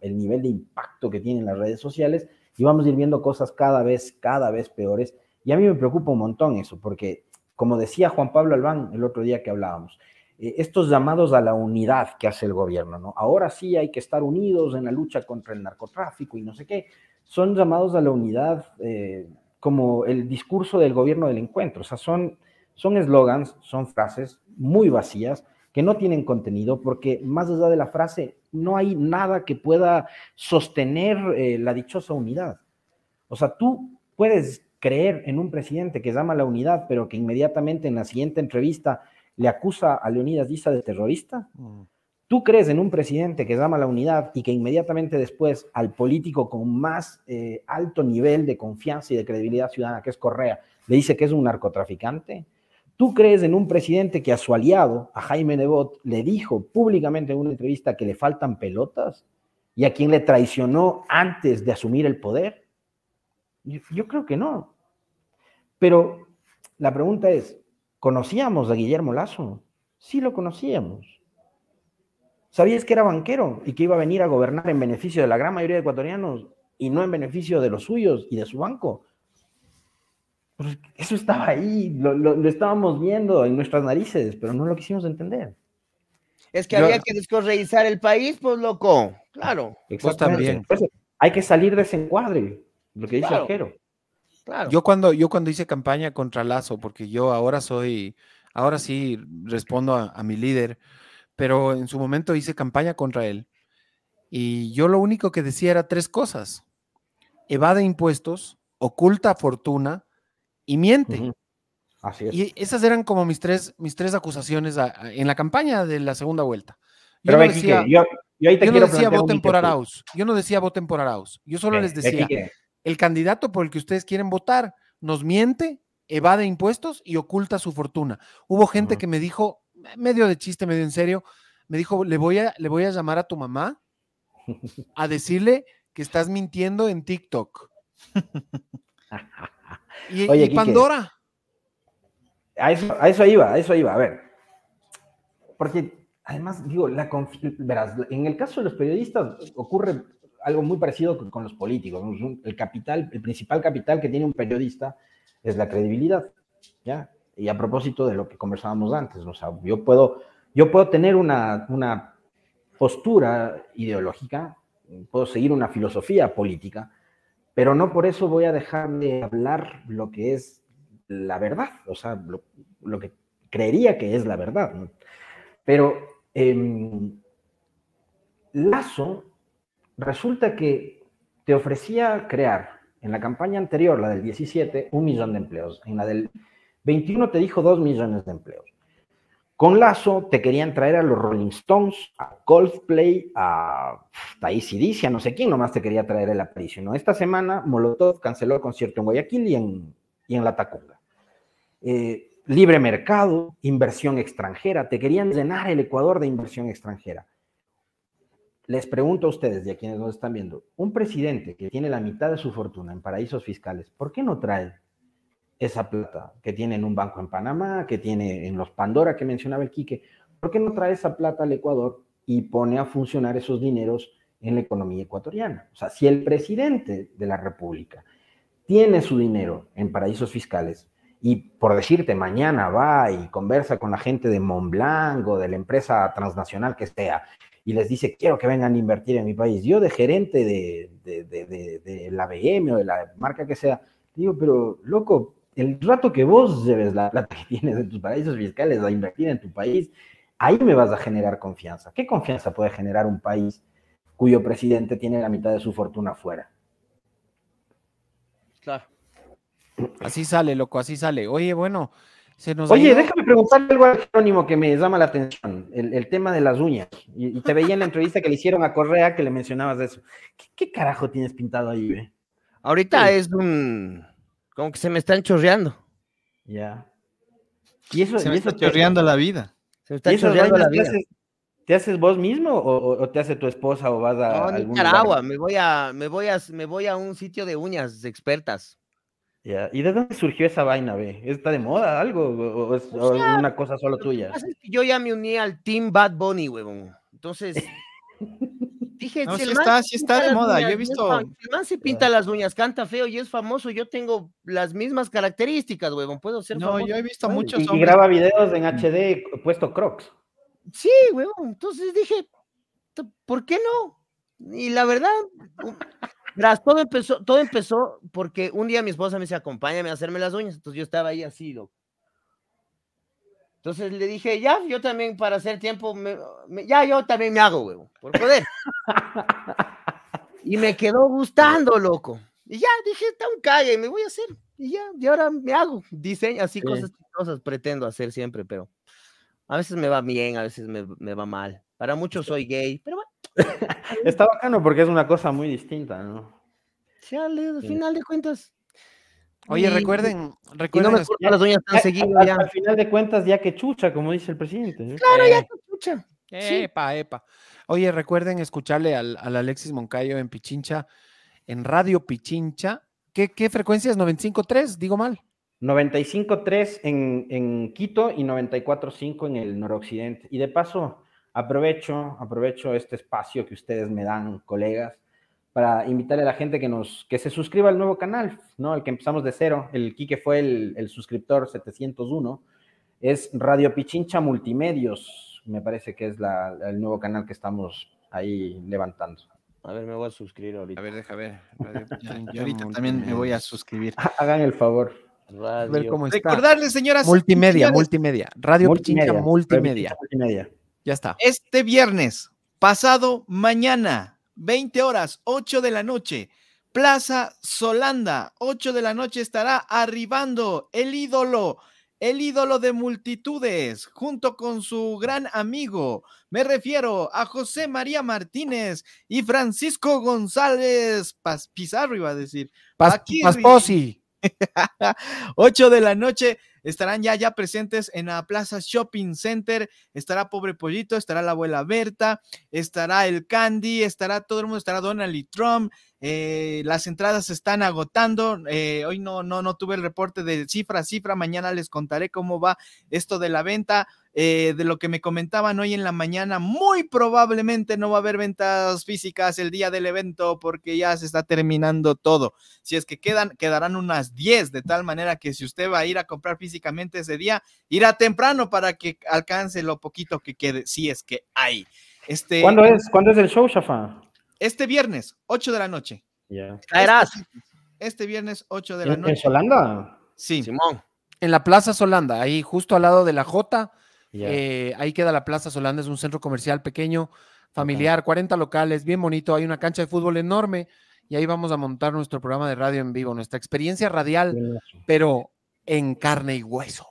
el nivel de impacto que tienen las redes sociales. Y vamos a ir viendo cosas cada vez, cada vez peores. Y a mí me preocupa un montón eso, porque como decía Juan Pablo Albán el otro día que hablábamos, eh, estos llamados a la unidad que hace el gobierno, ¿no? Ahora sí hay que estar unidos en la lucha contra el narcotráfico y no sé qué. Son llamados a la unidad eh, como el discurso del gobierno del encuentro. O sea, son eslogans, son, son frases muy vacías que no tienen contenido porque más allá de la frase no hay nada que pueda sostener eh, la dichosa unidad. O sea, tú puedes creer en un presidente que llama a la unidad, pero que inmediatamente en la siguiente entrevista le acusa a Leonidas Díaz de terrorista? Mm. ¿Tú crees en un presidente que llama a la unidad y que inmediatamente después al político con más eh, alto nivel de confianza y de credibilidad ciudadana, que es Correa, le dice que es un narcotraficante? ¿Tú crees en un presidente que a su aliado, a Jaime Nebot, le dijo públicamente en una entrevista que le faltan pelotas y a quien le traicionó antes de asumir el poder? yo creo que no. Pero la pregunta es, Conocíamos a Guillermo Lazo, sí lo conocíamos. Sabías que era banquero y que iba a venir a gobernar en beneficio de la gran mayoría de ecuatorianos y no en beneficio de los suyos y de su banco. eso estaba ahí, lo, estábamos viendo en nuestras narices, pero no lo quisimos entender. Es que había que descorreizar el país, pues loco, claro. Exactamente. también. hay que salir de ese encuadre, lo que dice claro. Ajero. Yo cuando, yo cuando hice campaña contra Lazo, porque yo ahora soy, ahora sí respondo a, mi líder, pero en su momento hice campaña contra él. Y yo lo único que decía era tres cosas. Evade impuestos, oculta fortuna y miente. Y esas eran como mis tres, mis tres acusaciones en la campaña de la segunda vuelta. Yo Pero no decía, yo, no decía voten por Arauz. Yo no decía voten por Arauz. Yo solo les eh, decía, el candidato por el que ustedes quieren votar nos miente, evade impuestos y oculta su fortuna. Hubo gente que me dijo, medio de chiste, medio en serio, me dijo, le voy a, le voy a llamar a tu mamá a decirle que estás mintiendo en TikTok. y, Pandora. A eso, iba, a eso iba, a ver. Porque además, digo, la en el caso de los periodistas ocurre algo muy parecido con, los políticos. El capital, el principal capital que tiene un periodista es la credibilidad, ¿ya? Y a propósito de lo que conversábamos antes, o sea, yo puedo, yo puedo tener una, una postura ideológica, puedo seguir una filosofía política, pero no por eso voy a dejar de hablar lo que es la verdad, o sea, lo, que creería que es la verdad. Pero em, Lazo resulta que te ofrecía crear en la campaña anterior, la del 17, un millón de empleos. En la del 21 te dijo dos millones de empleos. Con Lazo te querían traer a los Rolling Stones, a Coldplay, a y Dice, a no sé quién, nomás te quería traer el aparicio. Esta semana Molotov canceló el concierto en Guayaquil y en, en La Tacunga. Eh, libre mercado, inversión extranjera, te querían llenar el Ecuador de inversión extranjera. Les pregunto a ustedes de quienes nos están viendo, un presidente que tiene la mitad de su fortuna en paraísos fiscales, ¿por qué no trae esa plata que tiene en un banco en Panamá, que tiene en los Pandora que mencionaba el Quique? ¿Por qué no trae esa plata al Ecuador y pone a funcionar esos dineros en la economía ecuatoriana? O sea, si el presidente de la República tiene su dinero en paraísos fiscales, y por decirte, mañana va y conversa con la gente de Montblanc o de la empresa transnacional que sea y les dice, quiero que vengan a invertir en mi país. Yo de gerente de, la BM o de la marca que sea, digo, pero loco, el rato que vos lleves la plata que tienes en tus paraísos fiscales a invertir en tu país, ahí me vas a generar confianza. ¿Qué confianza puede generar un país cuyo presidente tiene la mitad de su fortuna fuera? Claro. Así sale, loco, así sale. Oye, bueno, Oye, déjame preguntarle algo anónimo que me llama la atención, el, tema de las uñas. Y, te veía en la entrevista que le hicieron a Correa que le mencionabas de eso. ¿Qué, carajo tienes pintado ahí, güey? Ahorita es un... como que se me están chorreando. Ya. Y eso, se me está chorreando la vida. Se me está chorreando la vida. ¿Te haces vos mismo o, te hace tu esposa o vas a... algún lugar? Me, voy a, me, voy a, me voy a un sitio de uñas expertas. ¿Y de dónde surgió esa vaina, ve? ¿Está de moda algo? ¿O es pues una cosa solo tuya? yo ya me uní al Team Bad Bunny, huevón. Entonces, dije... No, sí está, sí está de moda, yo he visto... El man se pinta las uñas, canta feo y es famoso. Yo tengo las mismas características, huevón. Puedo ser No, yo he visto muchos Y graba videos en HD puesto crocs. Sí, huevón. Entonces dije, ¿por qué no? Y la verdad, todo empezó, todo empezó porque un día mi esposa me dice, acompáñame a hacerme las uñas. Entonces yo estaba ahí así, loco. Entonces le dije, ya, yo también para hacer tiempo, ya, yo también me hago, huevo, por poder. y me quedó gustando, loco. Y ya, dije, está un cague, me voy a hacer. Y ya, y ahora me hago diseño, así cosas, cosas pretendo hacer siempre, pero a veces me va bien, a veces me, me va mal. Para muchos soy gay, pero bueno. Está bacano porque es una cosa muy distinta, ¿no? Sí, al final de cuentas. Oye, recuerden, recuerden. Al, final de cuentas, ya que chucha, como dice el presidente. ¿eh? Claro, ya eh, que chucha. Epa, epa. Oye, recuerden escucharle al, Alexis Moncayo en Pichincha, en Radio Pichincha. ¿Qué, qué frecuencia es? 95.3, digo mal. 95.3 en, en Quito y 94.5 en el noroccidente. Y de paso, Aprovecho, aprovecho este espacio que ustedes me dan, colegas, para invitarle a la gente que nos que se suscriba al nuevo canal, ¿no? El que empezamos de cero, el Quique fue el, el suscriptor 701, es Radio Pichincha Multimedios, me parece que es la, el nuevo canal que estamos ahí levantando. A ver, me voy a suscribir ahorita. A ver, deja ver. ahorita también me voy a suscribir. Ah, hagan el favor. Radio. señoras. Multimedia, multimedia. Radio Pichincha multimedia. Ya está. Este viernes, pasado mañana, 20 horas, 8 de la noche, Plaza Solanda, 8 de la noche estará arribando el ídolo, el ídolo de multitudes, junto con su gran amigo. Me refiero a José María Martínez y Francisco González Paz, Pizarro, iba a decir. Paz Pasposi. 8 de la noche estarán ya, ya presentes en la Plaza Shopping Center. Estará Pobre Pollito, estará la abuela Berta, estará el Candy, estará todo el mundo, estará Donald y Trump. Eh, las entradas se están agotando. Eh, hoy no, no, no tuve el reporte de cifra a cifra. Mañana les contaré cómo va esto de la venta. Eh, de lo que me comentaban hoy en la mañana, muy probablemente no va a haber ventas físicas el día del evento porque ya se está terminando todo. Si es que quedan, quedarán unas 10, de tal manera que si usted va a ir a comprar físicamente ese día, irá temprano para que alcance lo poquito que quede, si es que hay. Este, ¿Cuándo, es, ¿Cuándo es el show, Shafa? Este viernes, 8 de la noche. ya Este, este, viernes, 8 este de la noche. ¿En Solanda? Sí. Simón. En la Plaza Solanda, ahí justo al lado de la J. Eh, ahí queda la Plaza Solanda, es un centro comercial pequeño, familiar, 40 locales, bien bonito. Hay una cancha de fútbol enorme y ahí vamos a montar nuestro programa de radio en vivo, nuestra experiencia radial, pero en carne y hueso.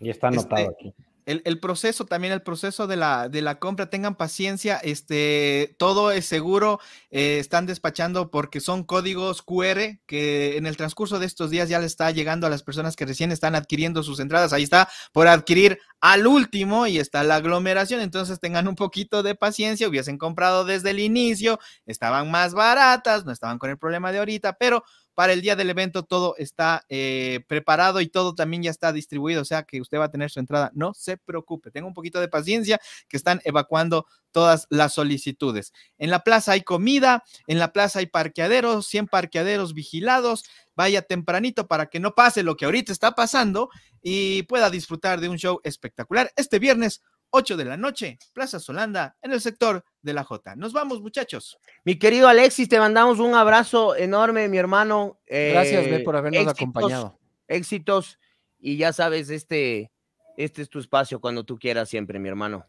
Y está anotado este, aquí. El, proceso, también el proceso de la, de la compra, tengan paciencia, este, todo es seguro, eh, están despachando porque son códigos QR que en el transcurso de estos días ya le está llegando a las personas que recién están adquiriendo sus entradas, ahí está, por adquirir al último y está la aglomeración, entonces tengan un poquito de paciencia, hubiesen comprado desde el inicio, estaban más baratas, no estaban con el problema de ahorita, pero para el día del evento todo está eh, preparado y todo también ya está distribuido, o sea que usted va a tener su entrada. No se preocupe, tenga un poquito de paciencia que están evacuando todas las solicitudes. En la plaza hay comida, en la plaza hay parqueaderos, 100 parqueaderos vigilados. Vaya tempranito para que no pase lo que ahorita está pasando y pueda disfrutar de un show espectacular. Este viernes 8 de la noche, Plaza Solanda, en el sector de la Jota. Nos vamos, muchachos. Mi querido Alexis, te mandamos un abrazo enorme, mi hermano. Gracias, eh, por habernos acompañado. Éxitos. Y ya sabes, este, este es tu espacio cuando tú quieras siempre, mi hermano.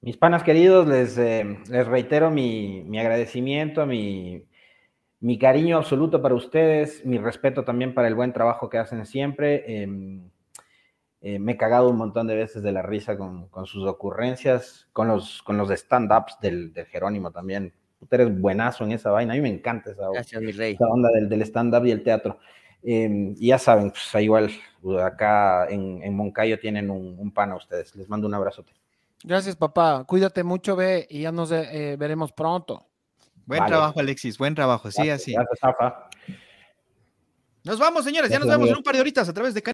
Mis panas queridos, les, eh, les reitero mi, agradecimiento, mi, cariño absoluto para ustedes, mi respeto también para el buen trabajo que hacen siempre. Em, eh, me he cagado un montón de veces de la risa con, sus ocurrencias, con los, con los stand-ups del, Jerónimo también. Tú eres buenazo en esa vaina. A mí me encanta esa, esa onda del, del stand-up y el teatro. Em, y ya saben, pues igual acá en, Moncayo tienen un, un, pan a ustedes. Les mando un abrazote. Gracias, papá. Cuídate mucho, ve, y ya nos eh, veremos pronto. Buen trabajo, Alexis. Buen trabajo. Sí, así. Gracias, Nos vamos, señores. ya nos vemos en un par de horitas a través de